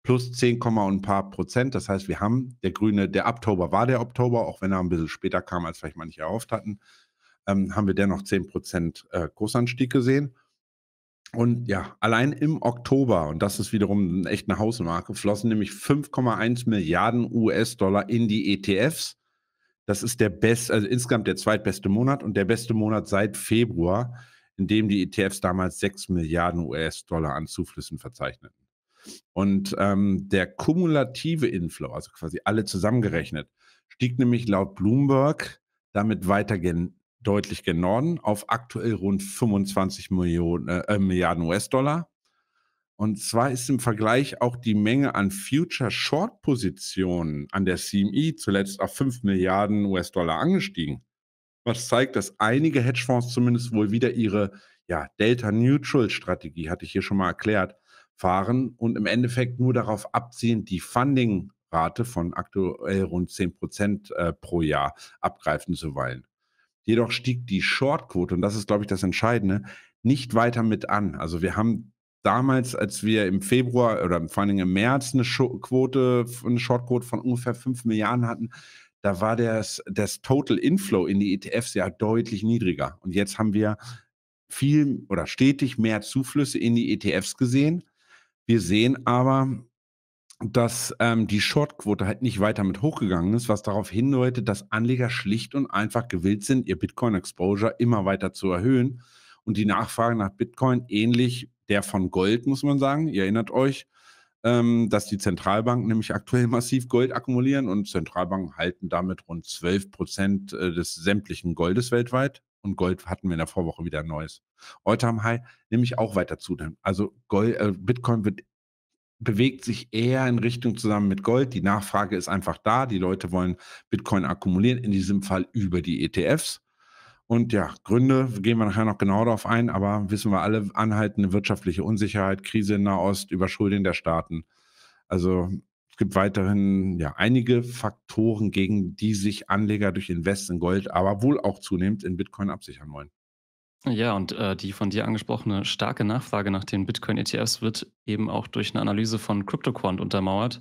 plus 10, und ein paar Prozent. Das heißt, wir haben der grüne, der Oktober war der Oktober, auch wenn er ein bisschen später kam, als vielleicht manche erhofft hatten, ähm, haben wir dennoch 10 Prozent äh, Kursanstieg gesehen. Und ja, allein im Oktober, und das ist wiederum echt eine Hausmarke, flossen nämlich 5,1 Milliarden US-Dollar in die ETFs. Das ist der best, also insgesamt der zweitbeste Monat und der beste Monat seit Februar, in dem die ETFs damals 6 Milliarden US-Dollar an Zuflüssen verzeichneten. Und ähm, der kumulative Inflow, also quasi alle zusammengerechnet, stieg nämlich laut Bloomberg damit weiter gen deutlich gen Norden auf aktuell rund 25 Millionen, äh, äh, Milliarden US-Dollar. Und zwar ist im Vergleich auch die Menge an Future Short Positionen an der CME zuletzt auf 5 Milliarden US-Dollar angestiegen. Was zeigt, dass einige Hedgefonds zumindest wohl wieder ihre ja, Delta Neutral Strategie, hatte ich hier schon mal erklärt, fahren und im Endeffekt nur darauf abziehen, die Funding Rate von aktuell rund 10 Prozent äh, pro Jahr abgreifen zu wollen. Jedoch stieg die Shortquote, und das ist, glaube ich, das Entscheidende, nicht weiter mit an. Also wir haben damals, als wir im Februar oder vor allen Dingen im März eine Shortquote eine Shortquote von ungefähr 5 Milliarden hatten, da war das, das Total Inflow in die ETFs ja deutlich niedriger. Und jetzt haben wir viel oder stetig mehr Zuflüsse in die ETFs gesehen. Wir sehen aber, dass ähm, die Shortquote halt nicht weiter mit hochgegangen ist, was darauf hindeutet, dass Anleger schlicht und einfach gewillt sind, ihr Bitcoin-Exposure immer weiter zu erhöhen und die Nachfrage nach Bitcoin ähnlich der von Gold, muss man sagen. Ihr erinnert euch, ähm, dass die Zentralbanken nämlich aktuell massiv Gold akkumulieren und Zentralbanken halten damit rund 12 Prozent äh, des sämtlichen Goldes weltweit. Und Gold hatten wir in der Vorwoche wieder ein neues. Heute am High nämlich auch weiter zunehmen. Also Gold, äh, Bitcoin wird bewegt sich eher in Richtung zusammen mit Gold. Die Nachfrage ist einfach da. Die Leute wollen Bitcoin akkumulieren, in diesem Fall über die ETFs. Und ja, Gründe gehen wir nachher noch genau darauf ein, aber wissen wir alle, anhaltende wirtschaftliche Unsicherheit, Krise in Nahost, Überschuldung der Staaten. Also es gibt weiterhin ja, einige Faktoren, gegen die sich Anleger durch Invest in Gold, aber wohl auch zunehmend in Bitcoin absichern wollen. Ja, und äh, die von dir angesprochene starke Nachfrage nach den Bitcoin-ETFs wird eben auch durch eine Analyse von CryptoQuant untermauert.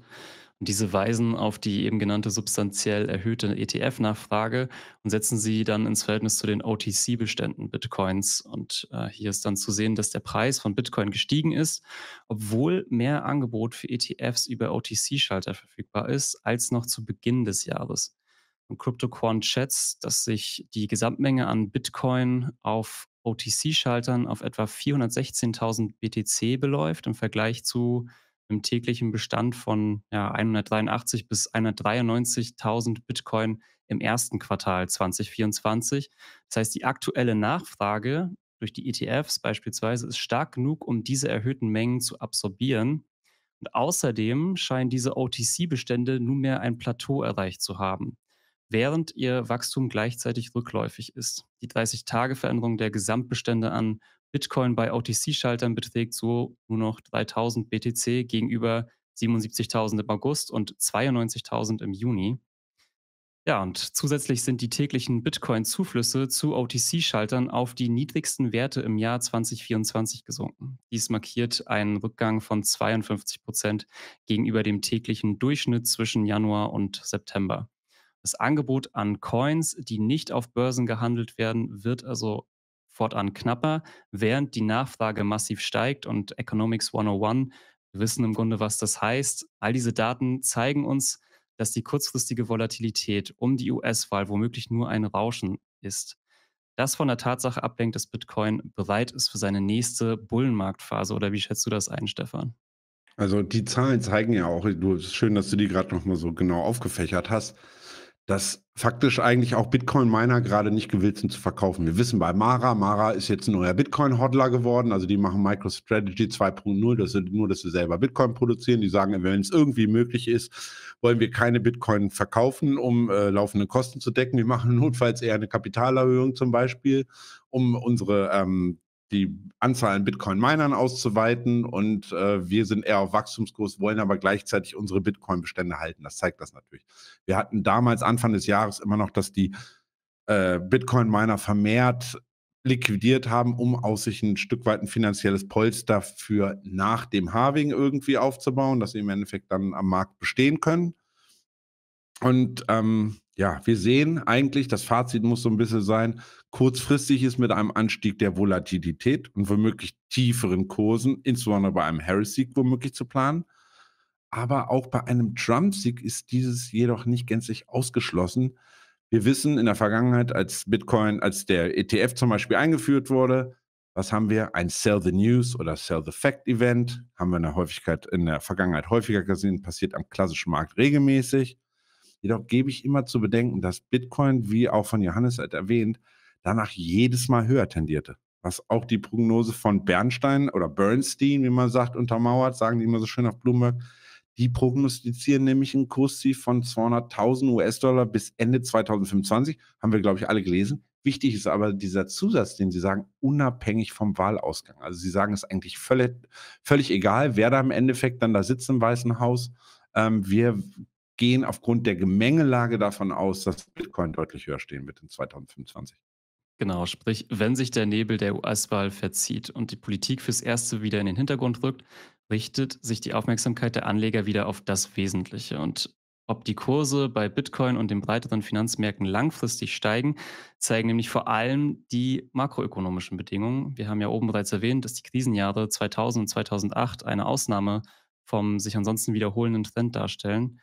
Und diese weisen auf die eben genannte substanziell erhöhte ETF-Nachfrage und setzen sie dann ins Verhältnis zu den OTC-Beständen Bitcoins. Und äh, hier ist dann zu sehen, dass der Preis von Bitcoin gestiegen ist, obwohl mehr Angebot für ETFs über OTC-Schalter verfügbar ist, als noch zu Beginn des Jahres. Und CryptoQuant schätzt, dass sich die Gesamtmenge an Bitcoin auf OTC-Schaltern auf etwa 416.000 BTC beläuft im Vergleich zu einem täglichen Bestand von ja, 183 bis 193.000 Bitcoin im ersten Quartal 2024. Das heißt, die aktuelle Nachfrage durch die ETFs beispielsweise ist stark genug, um diese erhöhten Mengen zu absorbieren. Und außerdem scheinen diese OTC-Bestände nunmehr ein Plateau erreicht zu haben während ihr Wachstum gleichzeitig rückläufig ist. Die 30-Tage-Veränderung der Gesamtbestände an Bitcoin bei OTC-Schaltern beträgt so nur noch 3000 BTC gegenüber 77.000 im August und 92.000 im Juni. Ja, und zusätzlich sind die täglichen Bitcoin-Zuflüsse zu OTC-Schaltern auf die niedrigsten Werte im Jahr 2024 gesunken. Dies markiert einen Rückgang von 52 Prozent gegenüber dem täglichen Durchschnitt zwischen Januar und September. Das Angebot an Coins, die nicht auf Börsen gehandelt werden, wird also fortan knapper, während die Nachfrage massiv steigt und Economics 101, wir wissen im Grunde, was das heißt. All diese Daten zeigen uns, dass die kurzfristige Volatilität um die US-Wahl womöglich nur ein Rauschen ist. Das von der Tatsache ablenkt, dass Bitcoin bereit ist für seine nächste Bullenmarktphase. Oder wie schätzt du das ein, Stefan? Also die Zahlen zeigen ja auch, du, schön, dass du die gerade nochmal so genau aufgefächert hast dass faktisch eigentlich auch Bitcoin-Miner gerade nicht gewillt sind zu verkaufen. Wir wissen bei Mara, Mara ist jetzt ein neuer Bitcoin-Hodler geworden, also die machen MicroStrategy 2.0, das sind nur, dass sie selber Bitcoin produzieren. Die sagen, wenn es irgendwie möglich ist, wollen wir keine Bitcoin verkaufen, um äh, laufende Kosten zu decken. Wir machen notfalls eher eine Kapitalerhöhung zum Beispiel, um unsere ähm, die Anzahl an Bitcoin-Minern auszuweiten und äh, wir sind eher auf Wachstumskurs, wollen aber gleichzeitig unsere Bitcoin-Bestände halten. Das zeigt das natürlich. Wir hatten damals Anfang des Jahres immer noch, dass die äh, Bitcoin-Miner vermehrt liquidiert haben, um aus sich ein Stück weit ein finanzielles Polster für nach dem Harving irgendwie aufzubauen, dass sie im Endeffekt dann am Markt bestehen können. Und ähm, ja, wir sehen eigentlich, das Fazit muss so ein bisschen sein, kurzfristig ist mit einem Anstieg der Volatilität und womöglich tieferen Kursen, insbesondere bei einem Harris-Sieg womöglich zu planen. Aber auch bei einem Trump-Sieg ist dieses jedoch nicht gänzlich ausgeschlossen. Wir wissen in der Vergangenheit, als Bitcoin, als der ETF zum Beispiel eingeführt wurde, was haben wir? Ein Sell the News oder Sell the Fact Event haben wir in der Häufigkeit, in der Vergangenheit häufiger gesehen, passiert am klassischen Markt regelmäßig. Jedoch gebe ich immer zu bedenken, dass Bitcoin, wie auch von Johannes halt erwähnt, danach jedes Mal höher tendierte. Was auch die Prognose von Bernstein oder Bernstein, wie man sagt, untermauert, sagen die immer so schön auf Bloomberg. Die prognostizieren nämlich einen Kursziel von 200.000 US-Dollar bis Ende 2025. Haben wir, glaube ich, alle gelesen. Wichtig ist aber dieser Zusatz, den Sie sagen, unabhängig vom Wahlausgang. Also Sie sagen, es ist eigentlich völlig, völlig egal, wer da im Endeffekt dann da sitzt im Weißen Haus. Ähm, wir gehen aufgrund der Gemengelage davon aus, dass Bitcoin deutlich höher stehen wird in 2025. Genau, sprich, wenn sich der Nebel der US-Wahl verzieht und die Politik fürs Erste wieder in den Hintergrund rückt, richtet sich die Aufmerksamkeit der Anleger wieder auf das Wesentliche. Und ob die Kurse bei Bitcoin und den breiteren Finanzmärkten langfristig steigen, zeigen nämlich vor allem die makroökonomischen Bedingungen. Wir haben ja oben bereits erwähnt, dass die Krisenjahre 2000 und 2008 eine Ausnahme vom sich ansonsten wiederholenden Trend darstellen.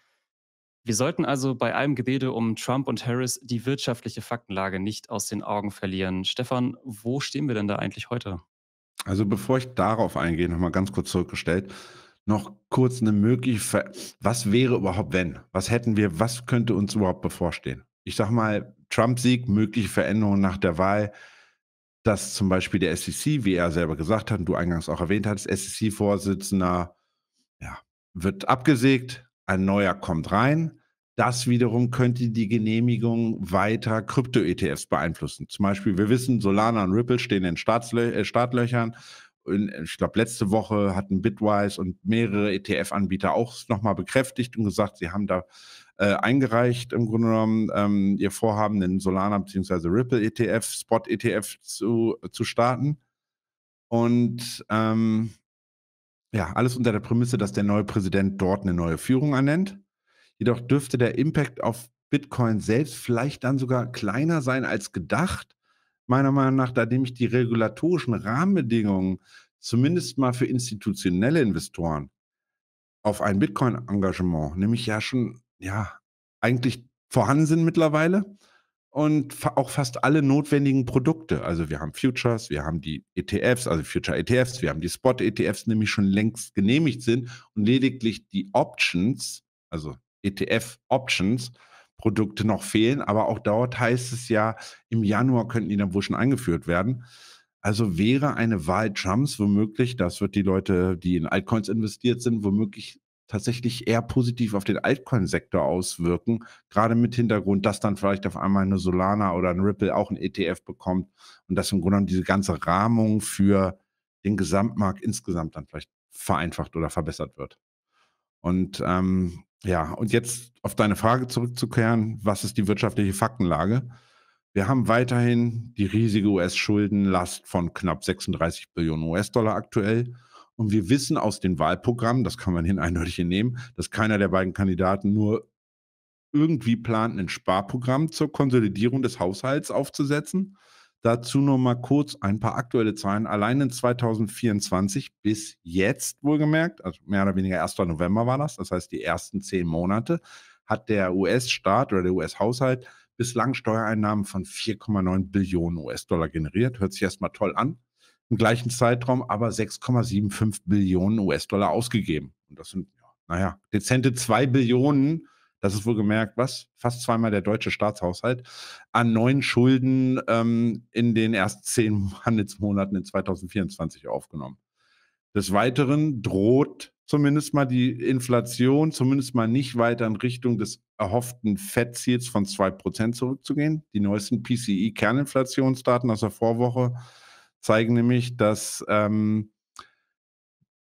Wir sollten also bei allem Gerede um Trump und Harris die wirtschaftliche Faktenlage nicht aus den Augen verlieren. Stefan, wo stehen wir denn da eigentlich heute? Also bevor ich darauf eingehe, nochmal ganz kurz zurückgestellt, noch kurz eine mögliche, Ver was wäre überhaupt wenn? Was hätten wir, was könnte uns überhaupt bevorstehen? Ich sag mal, Trump-Sieg, mögliche Veränderungen nach der Wahl, dass zum Beispiel der SEC, wie er selber gesagt hat, und du eingangs auch erwähnt hattest, SEC-Vorsitzender, ja, wird abgesägt, ein neuer kommt rein. Das wiederum könnte die Genehmigung weiter Krypto-ETFs beeinflussen. Zum Beispiel, wir wissen, Solana und Ripple stehen in Startlö äh, Startlöchern. Und äh, ich glaube, letzte Woche hatten Bitwise und mehrere ETF-Anbieter auch nochmal bekräftigt und gesagt, sie haben da äh, eingereicht, im Grunde genommen ähm, ihr Vorhaben, den Solana bzw. Ripple ETF, Spot ETF zu, äh, zu starten. Und ähm, ja, alles unter der Prämisse, dass der neue Präsident dort eine neue Führung ernennt. Jedoch dürfte der Impact auf Bitcoin selbst vielleicht dann sogar kleiner sein als gedacht, meiner Meinung nach, da nämlich die regulatorischen Rahmenbedingungen zumindest mal für institutionelle Investoren auf ein Bitcoin-Engagement, nämlich ja schon, ja, eigentlich vorhanden sind mittlerweile und auch fast alle notwendigen Produkte. Also wir haben Futures, wir haben die ETFs, also Future ETFs, wir haben die Spot ETFs, nämlich schon längst genehmigt sind und lediglich die Options, also ETF Options Produkte noch fehlen, aber auch dort heißt es ja, im Januar könnten die dann wohl schon eingeführt werden. Also wäre eine Wahl Trumps womöglich, das wird die Leute, die in Altcoins investiert sind, womöglich tatsächlich eher positiv auf den Altcoin-Sektor auswirken, gerade mit Hintergrund, dass dann vielleicht auf einmal eine Solana oder ein Ripple auch ein ETF bekommt und dass im Grunde genommen diese ganze Rahmung für den Gesamtmarkt insgesamt dann vielleicht vereinfacht oder verbessert wird. Und ähm, ja, und jetzt auf deine Frage zurückzukehren, was ist die wirtschaftliche Faktenlage? Wir haben weiterhin die riesige US-Schuldenlast von knapp 36 Billionen US-Dollar aktuell und wir wissen aus den Wahlprogrammen, das kann man hin eindeutig hinnehmen, dass keiner der beiden Kandidaten nur irgendwie plant, ein Sparprogramm zur Konsolidierung des Haushalts aufzusetzen. Dazu nur mal kurz ein paar aktuelle Zahlen. Allein in 2024 bis jetzt wohlgemerkt, also mehr oder weniger 1. November war das, das heißt die ersten zehn Monate, hat der US-Staat oder der US-Haushalt bislang Steuereinnahmen von 4,9 Billionen US-Dollar generiert. Hört sich erstmal toll an, im gleichen Zeitraum aber 6,75 Billionen US-Dollar ausgegeben. Und das sind, naja, dezente 2 Billionen, das ist wohl gemerkt, was? Fast zweimal der deutsche Staatshaushalt, an neuen Schulden ähm, in den ersten zehn Handelsmonaten in 2024 aufgenommen. Des Weiteren droht zumindest mal die Inflation, zumindest mal nicht weiter in Richtung des erhofften Fed-Ziels von 2% zurückzugehen. Die neuesten PCI-Kerninflationsdaten aus der Vorwoche zeigen nämlich, dass ähm,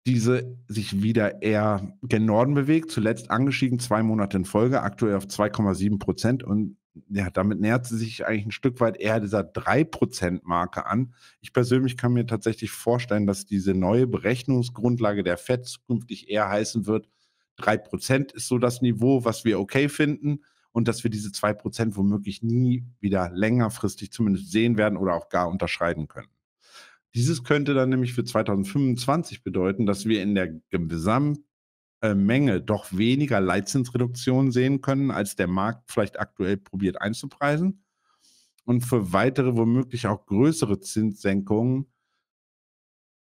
diese sich wieder eher gen Norden bewegt, zuletzt angestiegen, zwei Monate in Folge, aktuell auf 2,7 Prozent und ja, damit nähert sie sich eigentlich ein Stück weit eher dieser 3%-Marke an. Ich persönlich kann mir tatsächlich vorstellen, dass diese neue Berechnungsgrundlage der FED zukünftig eher heißen wird, 3% ist so das Niveau, was wir okay finden und dass wir diese 2% womöglich nie wieder längerfristig zumindest sehen werden oder auch gar unterschreiben können. Dieses könnte dann nämlich für 2025 bedeuten, dass wir in der Gesamtmenge doch weniger Leitzinsreduktion sehen können, als der Markt vielleicht aktuell probiert einzupreisen. Und für weitere, womöglich auch größere Zinssenkungen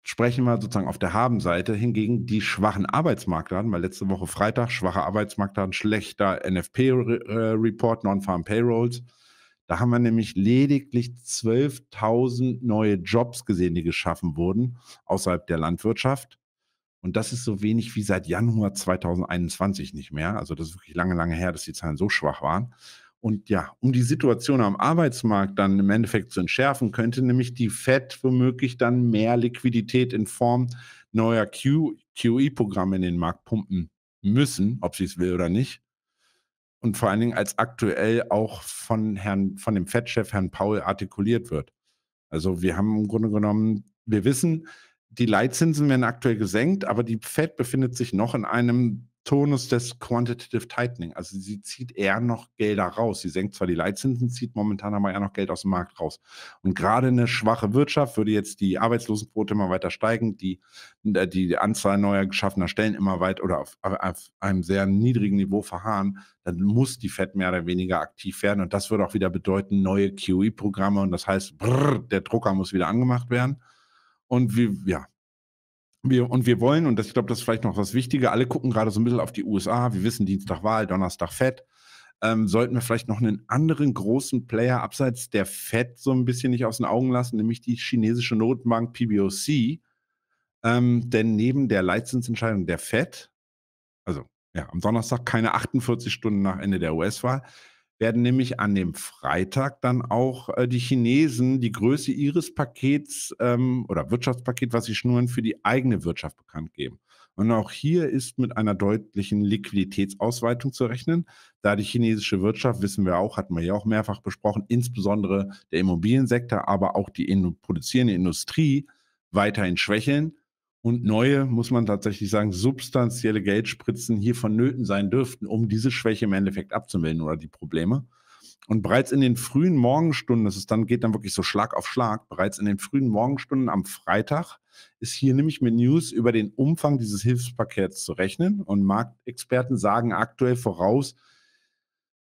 sprechen wir sozusagen auf der Habenseite hingegen die schwachen Arbeitsmarktdaten, weil letzte Woche Freitag schwache Arbeitsmarktdaten, schlechter NFP-Report, äh, Non-Farm Payrolls da haben wir nämlich lediglich 12.000 neue Jobs gesehen, die geschaffen wurden außerhalb der Landwirtschaft. Und das ist so wenig wie seit Januar 2021 nicht mehr. Also das ist wirklich lange, lange her, dass die Zahlen so schwach waren. Und ja, um die Situation am Arbeitsmarkt dann im Endeffekt zu entschärfen, könnte nämlich die Fed womöglich dann mehr Liquidität in Form neuer QE-Programme in den Markt pumpen müssen, ob sie es will oder nicht und vor allen Dingen als aktuell auch von Herrn, von dem Fed-Chef Herrn Paul artikuliert wird. Also wir haben im Grunde genommen, wir wissen, die Leitzinsen werden aktuell gesenkt, aber die Fed befindet sich noch in einem Tonus des Quantitative Tightening. Also sie zieht eher noch Gelder raus. Sie senkt zwar die Leitzinsen, zieht momentan aber eher noch Geld aus dem Markt raus. Und gerade eine schwache Wirtschaft würde jetzt die Arbeitslosenquote immer weiter steigen, die, äh, die Anzahl neuer geschaffener Stellen immer weit oder auf, äh, auf einem sehr niedrigen Niveau verharren. Dann muss die Fed mehr oder weniger aktiv werden. Und das würde auch wieder bedeuten, neue QE-Programme. Und das heißt, brrr, der Drucker muss wieder angemacht werden. Und wie, ja, wir, und wir wollen, und das, ich glaube, das ist vielleicht noch was Wichtiges, alle gucken gerade so ein bisschen auf die USA. Wir wissen, Dienstag Wahl, Donnerstag Fed. Ähm, sollten wir vielleicht noch einen anderen großen Player abseits der Fed so ein bisschen nicht aus den Augen lassen, nämlich die chinesische Notenbank PBOC. Ähm, denn neben der Leitzinsentscheidung der Fed, also ja, am Donnerstag, keine 48 Stunden nach Ende der US-Wahl, werden nämlich an dem Freitag dann auch äh, die Chinesen die Größe ihres Pakets ähm, oder Wirtschaftspaket, was sie schnurren, für die eigene Wirtschaft bekannt geben. Und auch hier ist mit einer deutlichen Liquiditätsausweitung zu rechnen, da die chinesische Wirtschaft, wissen wir auch, hatten wir ja auch mehrfach besprochen, insbesondere der Immobiliensektor, aber auch die in, produzierende Industrie weiterhin schwächeln und neue, muss man tatsächlich sagen, substanzielle Geldspritzen hier vonnöten sein dürften, um diese Schwäche im Endeffekt abzumelden oder die Probleme. Und bereits in den frühen Morgenstunden, das ist dann, geht dann wirklich so Schlag auf Schlag, bereits in den frühen Morgenstunden am Freitag ist hier nämlich mit News über den Umfang dieses Hilfspakets zu rechnen. Und Marktexperten sagen aktuell voraus,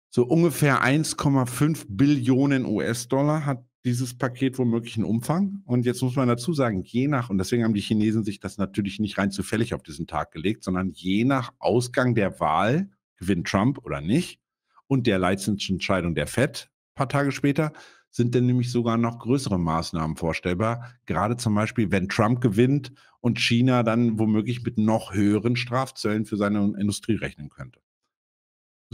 so ungefähr 1,5 Billionen US-Dollar hat dieses Paket womöglich einen Umfang. Und jetzt muss man dazu sagen, je nach, und deswegen haben die Chinesen sich das natürlich nicht rein zufällig auf diesen Tag gelegt, sondern je nach Ausgang der Wahl, gewinnt Trump oder nicht, und der Leitzinsentscheidung der FED ein paar Tage später, sind denn nämlich sogar noch größere Maßnahmen vorstellbar. Gerade zum Beispiel, wenn Trump gewinnt und China dann womöglich mit noch höheren Strafzöllen für seine Industrie rechnen könnte.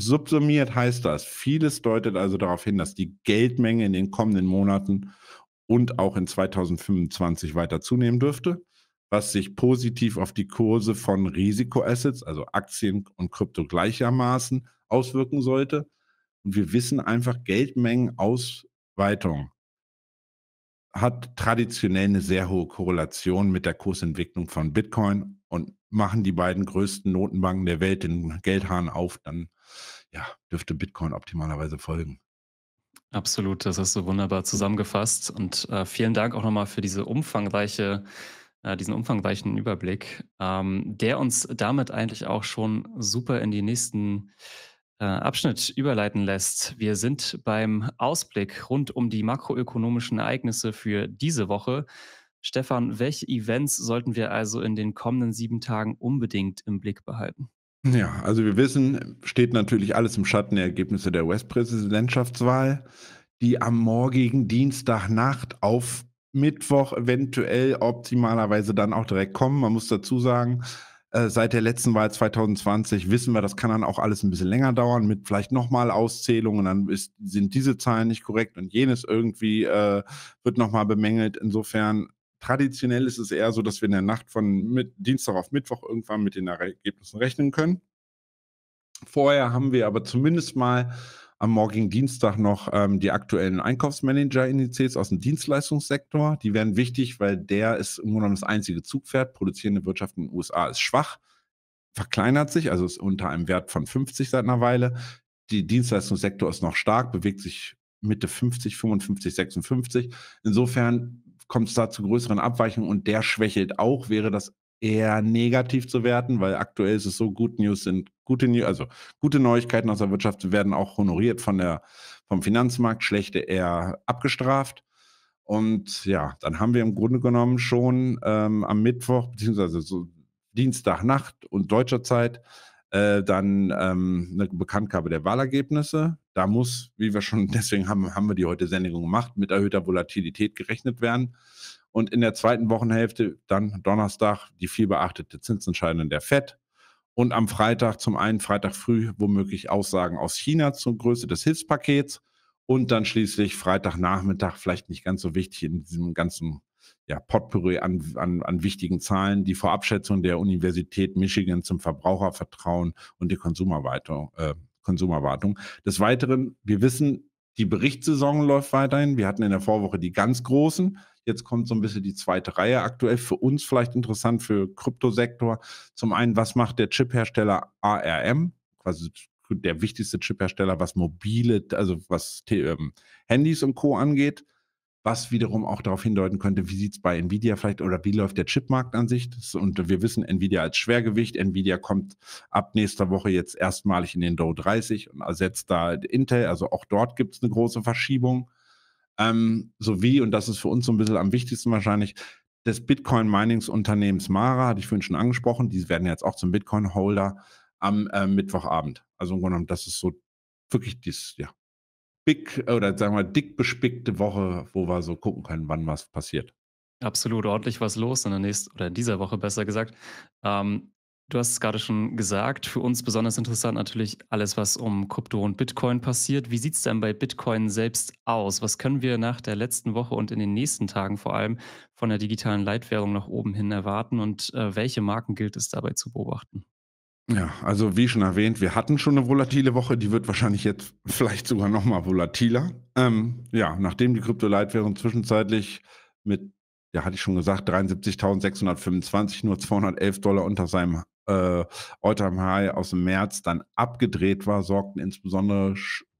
Subsumiert heißt das, vieles deutet also darauf hin, dass die Geldmenge in den kommenden Monaten und auch in 2025 weiter zunehmen dürfte, was sich positiv auf die Kurse von Risikoassets, also Aktien und Krypto gleichermaßen auswirken sollte. Und wir wissen einfach, Geldmengenausweitung hat traditionell eine sehr hohe Korrelation mit der Kursentwicklung von Bitcoin und machen die beiden größten Notenbanken der Welt den Geldhahn auf, dann ja, dürfte Bitcoin optimalerweise folgen. Absolut, das hast du wunderbar zusammengefasst. Und äh, vielen Dank auch nochmal für diese umfangreiche, äh, diesen umfangreichen Überblick, ähm, der uns damit eigentlich auch schon super in die nächsten äh, Abschnitt überleiten lässt. Wir sind beim Ausblick rund um die makroökonomischen Ereignisse für diese Woche. Stefan, welche Events sollten wir also in den kommenden sieben Tagen unbedingt im Blick behalten? Ja, also wir wissen, steht natürlich alles im Schatten der Ergebnisse der US-Präsidentschaftswahl, die am morgigen Dienstagnacht auf Mittwoch eventuell optimalerweise dann auch direkt kommen. Man muss dazu sagen, äh, seit der letzten Wahl 2020 wissen wir, das kann dann auch alles ein bisschen länger dauern mit vielleicht nochmal Auszählungen, dann ist, sind diese Zahlen nicht korrekt und jenes irgendwie äh, wird nochmal bemängelt. Insofern Traditionell ist es eher so, dass wir in der Nacht von mit Dienstag auf Mittwoch irgendwann mit den Ergebnissen rechnen können. Vorher haben wir aber zumindest mal am morgigen Dienstag noch ähm, die aktuellen Einkaufsmanager-Indizes aus dem Dienstleistungssektor. Die werden wichtig, weil der ist im Grunde das einzige Zugpferd. Produzierende Wirtschaft in den USA ist schwach, verkleinert sich, also ist unter einem Wert von 50 seit einer Weile. Die Dienstleistungssektor ist noch stark, bewegt sich Mitte 50, 55, 56. Insofern kommt es da zu größeren Abweichungen und der schwächelt auch, wäre das eher negativ zu werten, weil aktuell ist es so, Good News sind gute News, also gute Neuigkeiten aus der Wirtschaft werden auch honoriert von der, vom Finanzmarkt, schlechte eher abgestraft. Und ja, dann haben wir im Grunde genommen schon ähm, am Mittwoch, beziehungsweise so Dienstagnacht und deutscher Zeit, äh, dann ähm, eine Bekanntgabe der Wahlergebnisse da muss, wie wir schon, deswegen haben, haben wir die heute Sendung gemacht, mit erhöhter Volatilität gerechnet werden. Und in der zweiten Wochenhälfte, dann Donnerstag, die viel beachtete Zinsentscheidung der FED. Und am Freitag, zum einen Freitag früh, womöglich Aussagen aus China zur Größe des Hilfspakets. Und dann schließlich Freitagnachmittag, vielleicht nicht ganz so wichtig in diesem ganzen ja, Potpourri an, an, an wichtigen Zahlen, die Vorabschätzung der Universität Michigan zum Verbrauchervertrauen und die Konsumerweiterung. Äh, Konsumerwartung. Des Weiteren, wir wissen, die Berichtssaison läuft weiterhin. Wir hatten in der Vorwoche die ganz großen. Jetzt kommt so ein bisschen die zweite Reihe aktuell. Für uns vielleicht interessant für Kryptosektor. Zum einen, was macht der Chiphersteller ARM? Quasi der wichtigste Chiphersteller, was mobile, also was ähm, Handys und Co. angeht was wiederum auch darauf hindeuten könnte, wie sieht es bei Nvidia vielleicht oder wie läuft der Chipmarkt an sich. Das, und wir wissen, Nvidia als Schwergewicht. Nvidia kommt ab nächster Woche jetzt erstmalig in den Dow 30 und ersetzt da Intel. Also auch dort gibt es eine große Verschiebung. Ähm, sowie, und das ist für uns so ein bisschen am wichtigsten wahrscheinlich, des bitcoin miningsunternehmens Mara, hatte ich vorhin schon angesprochen. Die werden jetzt auch zum Bitcoin-Holder am äh, Mittwochabend. Also im Grunde genommen, das ist so wirklich dies, ja, dick oder sagen wir dick bespickte Woche, wo wir so gucken können, wann was passiert. Absolut ordentlich was los in der nächsten oder in dieser Woche besser gesagt. Ähm, du hast es gerade schon gesagt. Für uns besonders interessant natürlich alles, was um Krypto und Bitcoin passiert. Wie sieht es denn bei Bitcoin selbst aus? Was können wir nach der letzten Woche und in den nächsten Tagen vor allem von der digitalen Leitwährung nach oben hin erwarten und äh, welche Marken gilt es dabei zu beobachten? Ja, also wie schon erwähnt, wir hatten schon eine volatile Woche, die wird wahrscheinlich jetzt vielleicht sogar nochmal volatiler. Ähm, ja, nachdem die Kryptoleitwährung zwischenzeitlich mit, ja hatte ich schon gesagt, 73.625 nur 211 Dollar unter seinem äh, All-Time-High aus dem März dann abgedreht war, sorgten insbesondere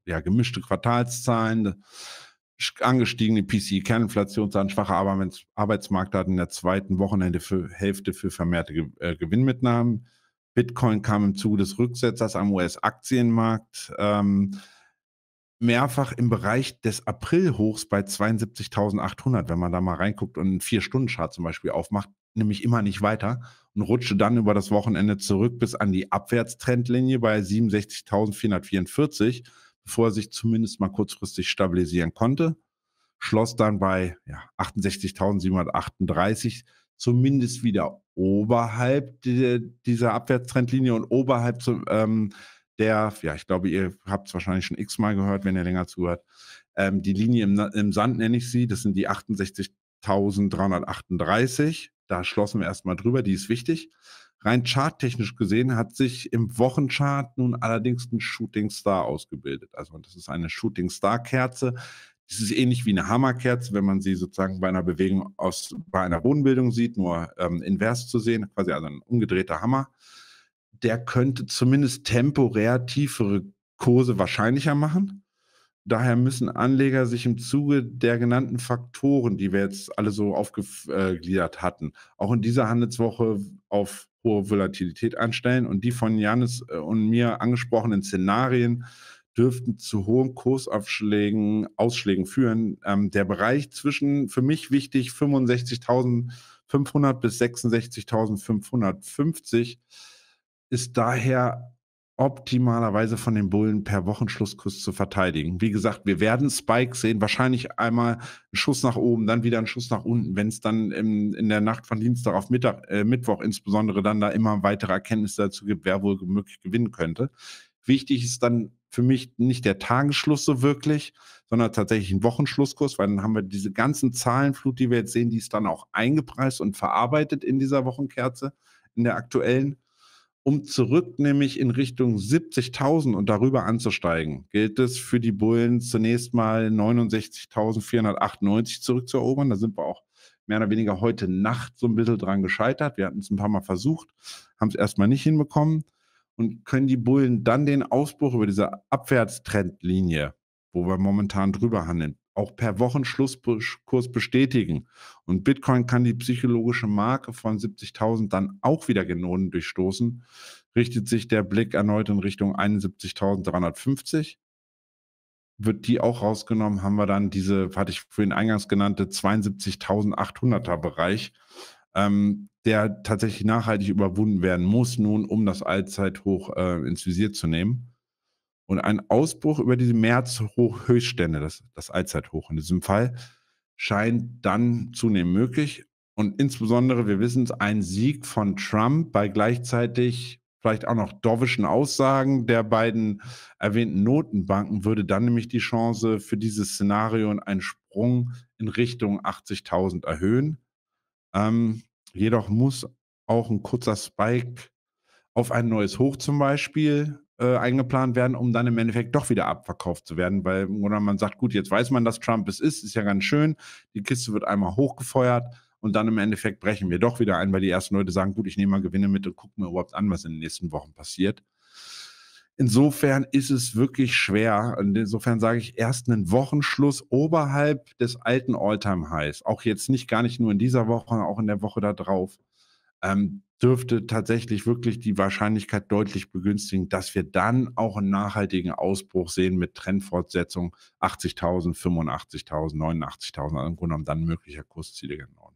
ja, gemischte Quartalszahlen, angestiegene PCI-Kerninflationszahlen, e schwache Arbeitsmarktdaten in der zweiten Wochenende für, Hälfte für vermehrte Ge äh, Gewinnmitnahmen. Bitcoin kam im Zuge des Rücksetzers am US-Aktienmarkt ähm, mehrfach im Bereich des April-Hochs bei 72.800, wenn man da mal reinguckt und einen Vier-Stunden-Chart zum Beispiel aufmacht, nämlich immer nicht weiter und rutschte dann über das Wochenende zurück bis an die Abwärtstrendlinie bei 67.444, bevor er sich zumindest mal kurzfristig stabilisieren konnte. Schloss dann bei ja, 68.738 zumindest wieder oberhalb die, dieser Abwärtstrendlinie und oberhalb zu, ähm, der, ja, ich glaube, ihr habt es wahrscheinlich schon x-mal gehört, wenn ihr länger zuhört. Ähm, die Linie im, im Sand nenne ich sie, das sind die 68.338. Da schlossen wir erstmal drüber, die ist wichtig. Rein charttechnisch gesehen hat sich im Wochenchart nun allerdings ein Shooting Star ausgebildet. Also das ist eine Shooting Star Kerze, das ist ähnlich wie eine Hammerkerze, wenn man sie sozusagen bei einer Bewegung aus, bei einer Bodenbildung sieht, nur ähm, invers zu sehen, quasi also ein umgedrehter Hammer. Der könnte zumindest temporär tiefere Kurse wahrscheinlicher machen. Daher müssen Anleger sich im Zuge der genannten Faktoren, die wir jetzt alle so aufgegliedert hatten, auch in dieser Handelswoche auf hohe Volatilität anstellen. Und die von Janis äh, und mir angesprochenen Szenarien dürften zu hohen Kursaufschlägen, Ausschlägen führen. Ähm, der Bereich zwischen, für mich wichtig, 65.500 bis 66.550 ist daher optimalerweise von den Bullen per Wochenschlusskurs zu verteidigen. Wie gesagt, wir werden Spikes sehen, wahrscheinlich einmal einen Schuss nach oben, dann wieder einen Schuss nach unten, wenn es dann im, in der Nacht von Dienstag auf Mittag, äh, Mittwoch insbesondere dann da immer weitere Erkenntnisse dazu gibt, wer wohl möglich gewinnen könnte. Wichtig ist dann für mich nicht der Tagesschluss so wirklich, sondern tatsächlich ein Wochenschlusskurs, weil dann haben wir diese ganzen Zahlenflut, die wir jetzt sehen, die ist dann auch eingepreist und verarbeitet in dieser Wochenkerze, in der aktuellen. Um zurück nämlich in Richtung 70.000 und darüber anzusteigen, gilt es für die Bullen zunächst mal 69.498 zurückzuerobern. Da sind wir auch mehr oder weniger heute Nacht so ein bisschen dran gescheitert. Wir hatten es ein paar Mal versucht, haben es erstmal nicht hinbekommen und können die Bullen dann den Ausbruch über diese Abwärtstrendlinie, wo wir momentan drüber handeln, auch per Wochenschlusskurs bestätigen. Und Bitcoin kann die psychologische Marke von 70.000 dann auch wieder genoden durchstoßen, richtet sich der Blick erneut in Richtung 71.350. Wird die auch rausgenommen, haben wir dann diese, hatte ich vorhin eingangs genannte, 72.800er Bereich, ähm, der tatsächlich nachhaltig überwunden werden muss, nun um das Allzeithoch äh, ins Visier zu nehmen. Und ein Ausbruch über diese März-Höchststände, das, das Allzeithoch in diesem Fall, scheint dann zunehmend möglich. Und insbesondere, wir wissen es, ein Sieg von Trump bei gleichzeitig vielleicht auch noch dovischen Aussagen der beiden erwähnten Notenbanken würde dann nämlich die Chance für dieses Szenario und einen Sprung in Richtung 80.000 erhöhen. Ähm, jedoch muss auch ein kurzer Spike auf ein neues Hoch zum Beispiel äh, eingeplant werden, um dann im Endeffekt doch wieder abverkauft zu werden, weil oder man sagt, gut, jetzt weiß man, dass Trump es ist, ist ja ganz schön, die Kiste wird einmal hochgefeuert und dann im Endeffekt brechen wir doch wieder ein, weil die ersten Leute sagen, gut, ich nehme mal Gewinne mit und gucke mir überhaupt an, was in den nächsten Wochen passiert. Insofern ist es wirklich schwer. insofern sage ich erst einen Wochenschluss oberhalb des alten Alltime highs Auch jetzt nicht gar nicht nur in dieser Woche, auch in der Woche da drauf. Ähm, dürfte tatsächlich wirklich die Wahrscheinlichkeit deutlich begünstigen, dass wir dann auch einen nachhaltigen Ausbruch sehen mit Trendfortsetzung 80.000, 85.000, 89.000, also im Grunde genommen dann möglicher Kursziele genommen.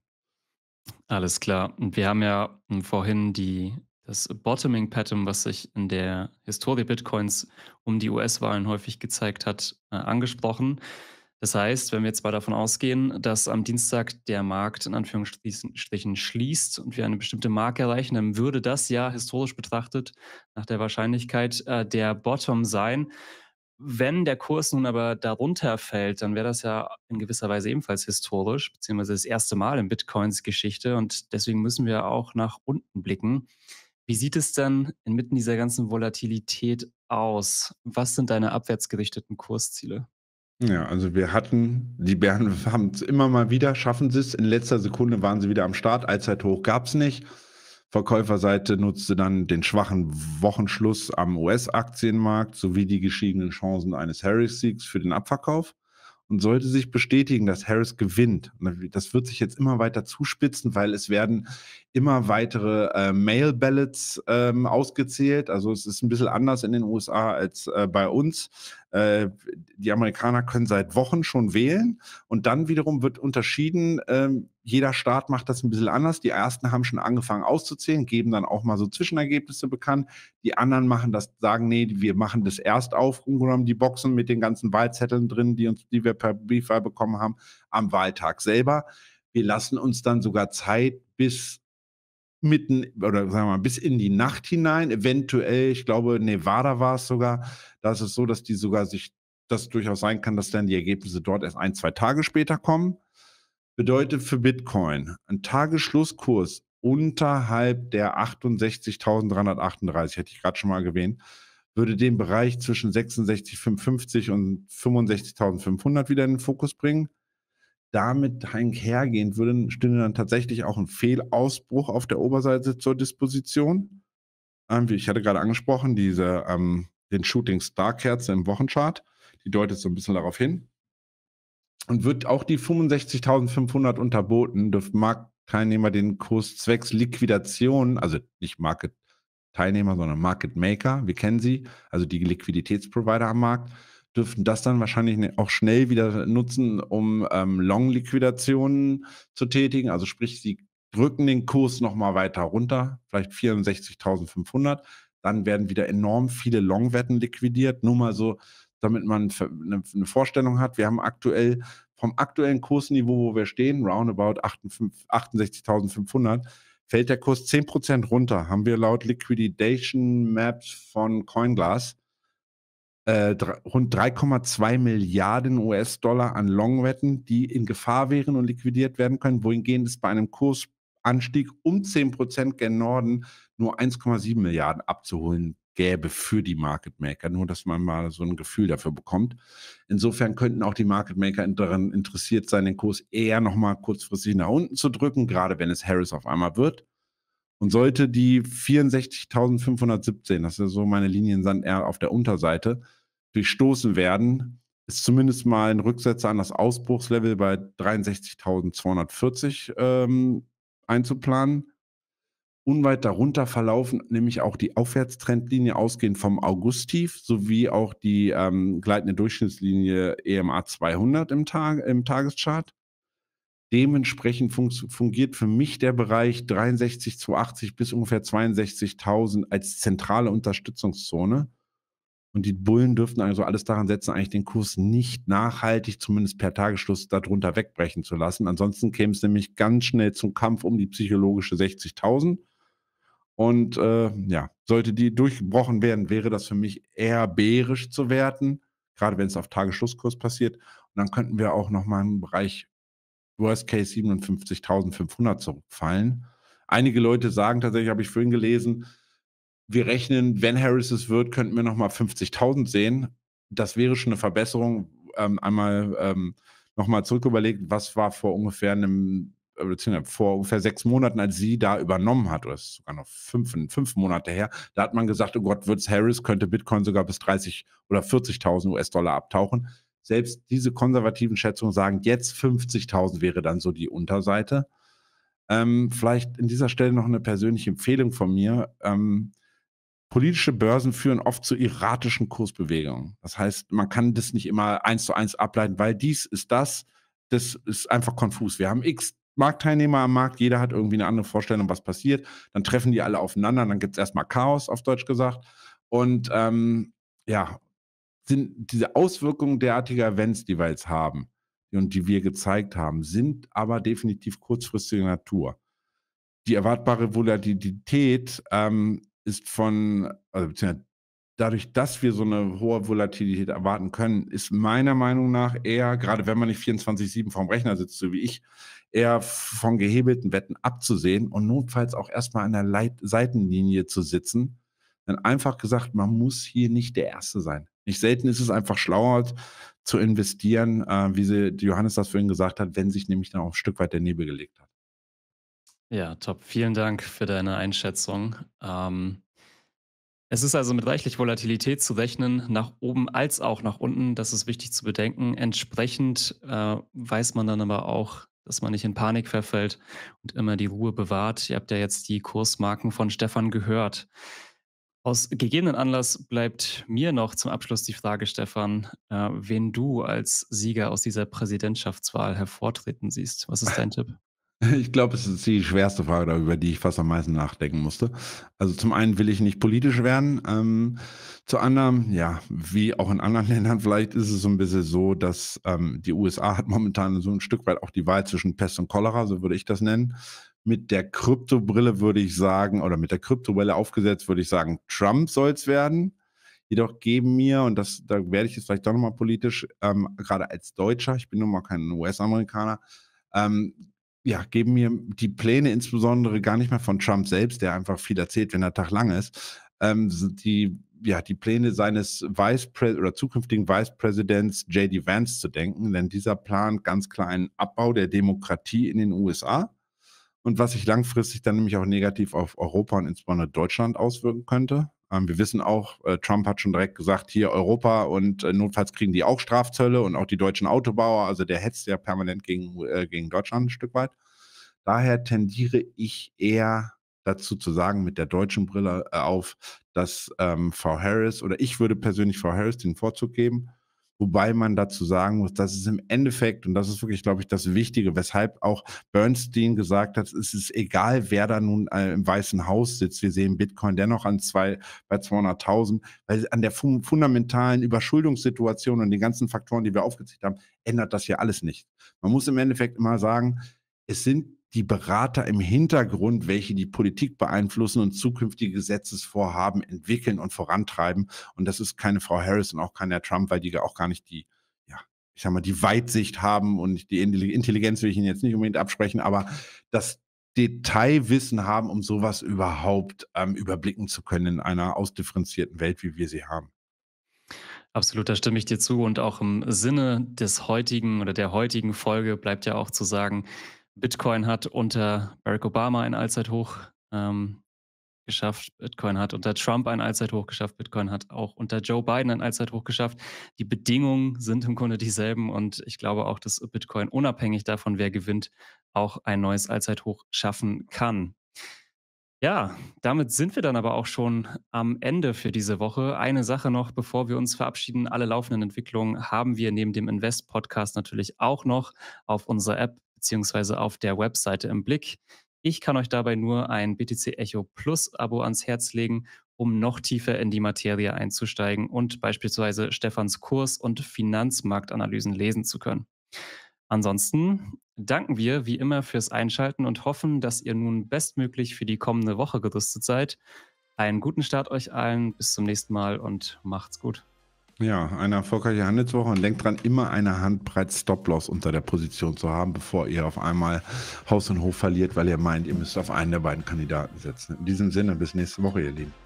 Alles klar. Und wir haben ja hm, vorhin die das Bottoming-Pattern, was sich in der Historie Bitcoins um die US-Wahlen häufig gezeigt hat, äh, angesprochen. Das heißt, wenn wir jetzt mal davon ausgehen, dass am Dienstag der Markt in Anführungsstrichen schließt und wir eine bestimmte Marke erreichen, dann würde das ja historisch betrachtet nach der Wahrscheinlichkeit äh, der Bottom sein. Wenn der Kurs nun aber darunter fällt, dann wäre das ja in gewisser Weise ebenfalls historisch, beziehungsweise das erste Mal in Bitcoins Geschichte und deswegen müssen wir auch nach unten blicken. Wie sieht es denn inmitten dieser ganzen Volatilität aus? Was sind deine abwärtsgerichteten Kursziele? Ja, also wir hatten, die Bären haben es immer mal wieder, schaffen sie es. In letzter Sekunde waren sie wieder am Start. Allzeithoch gab es nicht. Verkäuferseite nutzte dann den schwachen Wochenschluss am US-Aktienmarkt sowie die geschiedenen Chancen eines Harris-Siegs für den Abverkauf. Und sollte sich bestätigen, dass Harris gewinnt, das wird sich jetzt immer weiter zuspitzen, weil es werden immer weitere äh, Mail-Ballots ähm, ausgezählt. Also es ist ein bisschen anders in den USA als äh, bei uns. Äh, die Amerikaner können seit Wochen schon wählen und dann wiederum wird unterschieden, ähm, jeder Staat macht das ein bisschen anders. Die ersten haben schon angefangen auszuzählen, geben dann auch mal so Zwischenergebnisse bekannt. Die anderen machen das, sagen, nee, wir machen das erst auf, umgenommen die Boxen mit den ganzen Wahlzetteln drin, die, uns, die wir per Briefwahl bekommen haben, am Wahltag selber. Wir lassen uns dann sogar Zeit bis mitten oder sagen wir mal, bis in die Nacht hinein. Eventuell, ich glaube, Nevada war es sogar. Da ist es so, dass die sogar sich das durchaus sein kann, dass dann die Ergebnisse dort erst ein, zwei Tage später kommen bedeutet für Bitcoin ein Tagesschlusskurs unterhalb der 68.338, hätte ich gerade schon mal erwähnt, würde den Bereich zwischen 66.550 und 65.500 wieder in den Fokus bringen. Damit einhergehend würde, stünde dann tatsächlich auch ein Fehlausbruch auf der Oberseite zur Disposition. Ähm, wie ich hatte gerade angesprochen, diese, ähm, den Shooting Star Kerze im Wochenchart, die deutet so ein bisschen darauf hin und wird auch die 65.500 unterboten, dürfen Marktteilnehmer den Kurs zwecks Liquidation, also nicht Market Teilnehmer, sondern Market Maker, wir kennen sie, also die Liquiditätsprovider am Markt, dürften das dann wahrscheinlich ne, auch schnell wieder nutzen, um ähm, Long-Liquidationen zu tätigen. Also sprich, sie drücken den Kurs nochmal weiter runter, vielleicht 64.500. Dann werden wieder enorm viele Long-Wetten liquidiert. Nur mal so damit man ne, eine Vorstellung hat. Wir haben aktuell vom aktuellen Kursniveau, wo wir stehen, roundabout 68.500, fällt der Kurs 10% runter. Haben wir laut Liquidation Maps von Coinglass äh, rund 3,2 Milliarden US-Dollar an Longwetten, die in Gefahr wären und liquidiert werden können, wohingehend es bei einem Kursanstieg um 10% gen Norden nur 1,7 Milliarden abzuholen gäbe für die Market Maker, nur dass man mal so ein Gefühl dafür bekommt. Insofern könnten auch die Market Maker daran interessiert sein, den Kurs eher nochmal kurzfristig nach unten zu drücken, gerade wenn es Harris auf einmal wird. Und sollte die 64.517, das ist so meine Linien, sind eher auf der Unterseite, durchstoßen werden, ist zumindest mal ein Rücksetzer an das Ausbruchslevel bei 63.240 ähm, einzuplanen. Unweit darunter verlaufen nämlich auch die Aufwärtstrendlinie ausgehend vom Augusttief sowie auch die ähm, gleitende Durchschnittslinie EMA 200 im, Tag, im Tageschart. Dementsprechend fun fungiert für mich der Bereich 63.280 bis ungefähr 62.000 als zentrale Unterstützungszone. Und die Bullen dürften also alles daran setzen, eigentlich den Kurs nicht nachhaltig, zumindest per Tagesschluss, darunter wegbrechen zu lassen. Ansonsten käme es nämlich ganz schnell zum Kampf um die psychologische 60.000 und äh, ja, sollte die durchgebrochen werden, wäre das für mich eher bärisch zu werten, gerade wenn es auf Tagesschlusskurs passiert. Und dann könnten wir auch nochmal im Bereich Worst Case 57.500 zurückfallen. Einige Leute sagen tatsächlich, habe ich vorhin gelesen, wir rechnen, wenn Harris es wird, könnten wir nochmal 50.000 sehen. Das wäre schon eine Verbesserung. Ähm, einmal ähm, nochmal zurück überlegt, was war vor ungefähr einem äh, beziehungsweise vor ungefähr sechs Monaten, als sie da übernommen hat, oder ist sogar noch fünf, fünf Monate her, da hat man gesagt, oh Gott, wird's Harris, könnte Bitcoin sogar bis 30 oder 40.000 US-Dollar abtauchen. Selbst diese konservativen Schätzungen sagen, jetzt 50.000 wäre dann so die Unterseite. Ähm, vielleicht an dieser Stelle noch eine persönliche Empfehlung von mir. Ähm, politische Börsen führen oft zu erratischen Kursbewegungen. Das heißt, man kann das nicht immer eins zu eins ableiten, weil dies ist das, das ist einfach konfus. Wir haben X Marktteilnehmer am Markt, jeder hat irgendwie eine andere Vorstellung, was passiert. Dann treffen die alle aufeinander, dann gibt es erstmal Chaos, auf Deutsch gesagt. Und ähm, ja, sind diese Auswirkungen derartiger Events, die wir jetzt haben und die wir gezeigt haben, sind aber definitiv kurzfristiger Natur. Die erwartbare Volatilität ähm, ist von, also beziehungsweise dadurch, dass wir so eine hohe Volatilität erwarten können, ist meiner Meinung nach eher, gerade wenn man nicht 24-7 vorm Rechner sitzt, so wie ich, eher von gehebelten Wetten abzusehen und notfalls auch erstmal an der Leit Seitenlinie zu sitzen. Denn einfach gesagt, man muss hier nicht der Erste sein. Nicht selten ist es einfach schlauer zu investieren, äh, wie sie Johannes das vorhin gesagt hat, wenn sich nämlich dann auch ein Stück weit der Nebel gelegt hat. Ja, top. Vielen Dank für deine Einschätzung. Ähm, es ist also mit reichlich Volatilität zu rechnen, nach oben als auch nach unten. Das ist wichtig zu bedenken. Entsprechend äh, weiß man dann aber auch, dass man nicht in Panik verfällt und immer die Ruhe bewahrt. Ihr habt ja jetzt die Kursmarken von Stefan gehört. Aus gegebenen Anlass bleibt mir noch zum Abschluss die Frage, Stefan, äh, wen du als Sieger aus dieser Präsidentschaftswahl hervortreten siehst. Was ist dein Tipp? Ich glaube, es ist die schwerste Frage, über die ich fast am meisten nachdenken musste. Also zum einen will ich nicht politisch werden. Ähm, zu anderen, ja, wie auch in anderen Ländern, vielleicht ist es so ein bisschen so, dass ähm, die USA hat momentan so ein Stück weit auch die Wahl zwischen Pest und Cholera, so würde ich das nennen. Mit der Kryptobrille würde ich sagen, oder mit der Kryptowelle aufgesetzt, würde ich sagen, Trump soll es werden. Jedoch geben mir, und das, da werde ich jetzt vielleicht doch nochmal politisch, ähm, gerade als Deutscher, ich bin nun mal kein US-Amerikaner, ähm, ja, geben mir die Pläne insbesondere gar nicht mehr von Trump selbst, der einfach viel erzählt, wenn der Tag lang ist. Ähm, die, ja, die Pläne seines Vice oder zukünftigen Vice Presidents J.D. Vance zu denken, denn dieser plant ganz klar einen Abbau der Demokratie in den USA und was sich langfristig dann nämlich auch negativ auf Europa und insbesondere Deutschland auswirken könnte. Ähm, wir wissen auch, äh, Trump hat schon direkt gesagt, hier Europa und äh, notfalls kriegen die auch Strafzölle und auch die deutschen Autobauer. Also der hetzt ja permanent gegen, äh, gegen Deutschland ein Stück weit. Daher tendiere ich eher dazu zu sagen, mit der deutschen Brille äh, auf, dass ähm, Frau Harris oder ich würde persönlich Frau Harris den Vorzug geben. Wobei man dazu sagen muss, das ist im Endeffekt, und das ist wirklich, glaube ich, das Wichtige, weshalb auch Bernstein gesagt hat, es ist egal, wer da nun äh, im Weißen Haus sitzt. Wir sehen Bitcoin dennoch an zwei, bei 200.000, weil an der fun fundamentalen Überschuldungssituation und den ganzen Faktoren, die wir aufgezählt haben, ändert das hier alles nicht. Man muss im Endeffekt immer sagen, es sind die Berater im Hintergrund, welche die Politik beeinflussen und zukünftige Gesetzesvorhaben entwickeln und vorantreiben. Und das ist keine Frau Harris und auch kein Herr Trump, weil die auch gar nicht die, ja, ich sag mal, die Weitsicht haben und die Intelligenz will ich Ihnen jetzt nicht unbedingt absprechen, aber das Detailwissen haben, um sowas überhaupt ähm, überblicken zu können in einer ausdifferenzierten Welt, wie wir sie haben. Absolut, da stimme ich dir zu. Und auch im Sinne des heutigen oder der heutigen Folge bleibt ja auch zu sagen, Bitcoin hat unter Barack Obama ein Allzeithoch ähm, geschafft, Bitcoin hat unter Trump ein Allzeithoch geschafft, Bitcoin hat auch unter Joe Biden ein Allzeithoch geschafft. Die Bedingungen sind im Grunde dieselben und ich glaube auch, dass Bitcoin unabhängig davon, wer gewinnt, auch ein neues Allzeithoch schaffen kann. Ja, damit sind wir dann aber auch schon am Ende für diese Woche. Eine Sache noch, bevor wir uns verabschieden. Alle laufenden Entwicklungen haben wir neben dem Invest-Podcast natürlich auch noch auf unserer App beziehungsweise auf der Webseite im Blick. Ich kann euch dabei nur ein BTC Echo Plus Abo ans Herz legen, um noch tiefer in die Materie einzusteigen und beispielsweise Stefans Kurs und Finanzmarktanalysen lesen zu können. Ansonsten danken wir wie immer fürs Einschalten und hoffen, dass ihr nun bestmöglich für die kommende Woche gerüstet seid. Einen guten Start euch allen, bis zum nächsten Mal und macht's gut. Ja, eine erfolgreiche Handelswoche und denkt dran, immer eine Handbreit Stop-Loss unter der Position zu haben, bevor ihr auf einmal Haus und Hof verliert, weil ihr meint, ihr müsst auf einen der beiden Kandidaten setzen. In diesem Sinne, bis nächste Woche, ihr Lieben.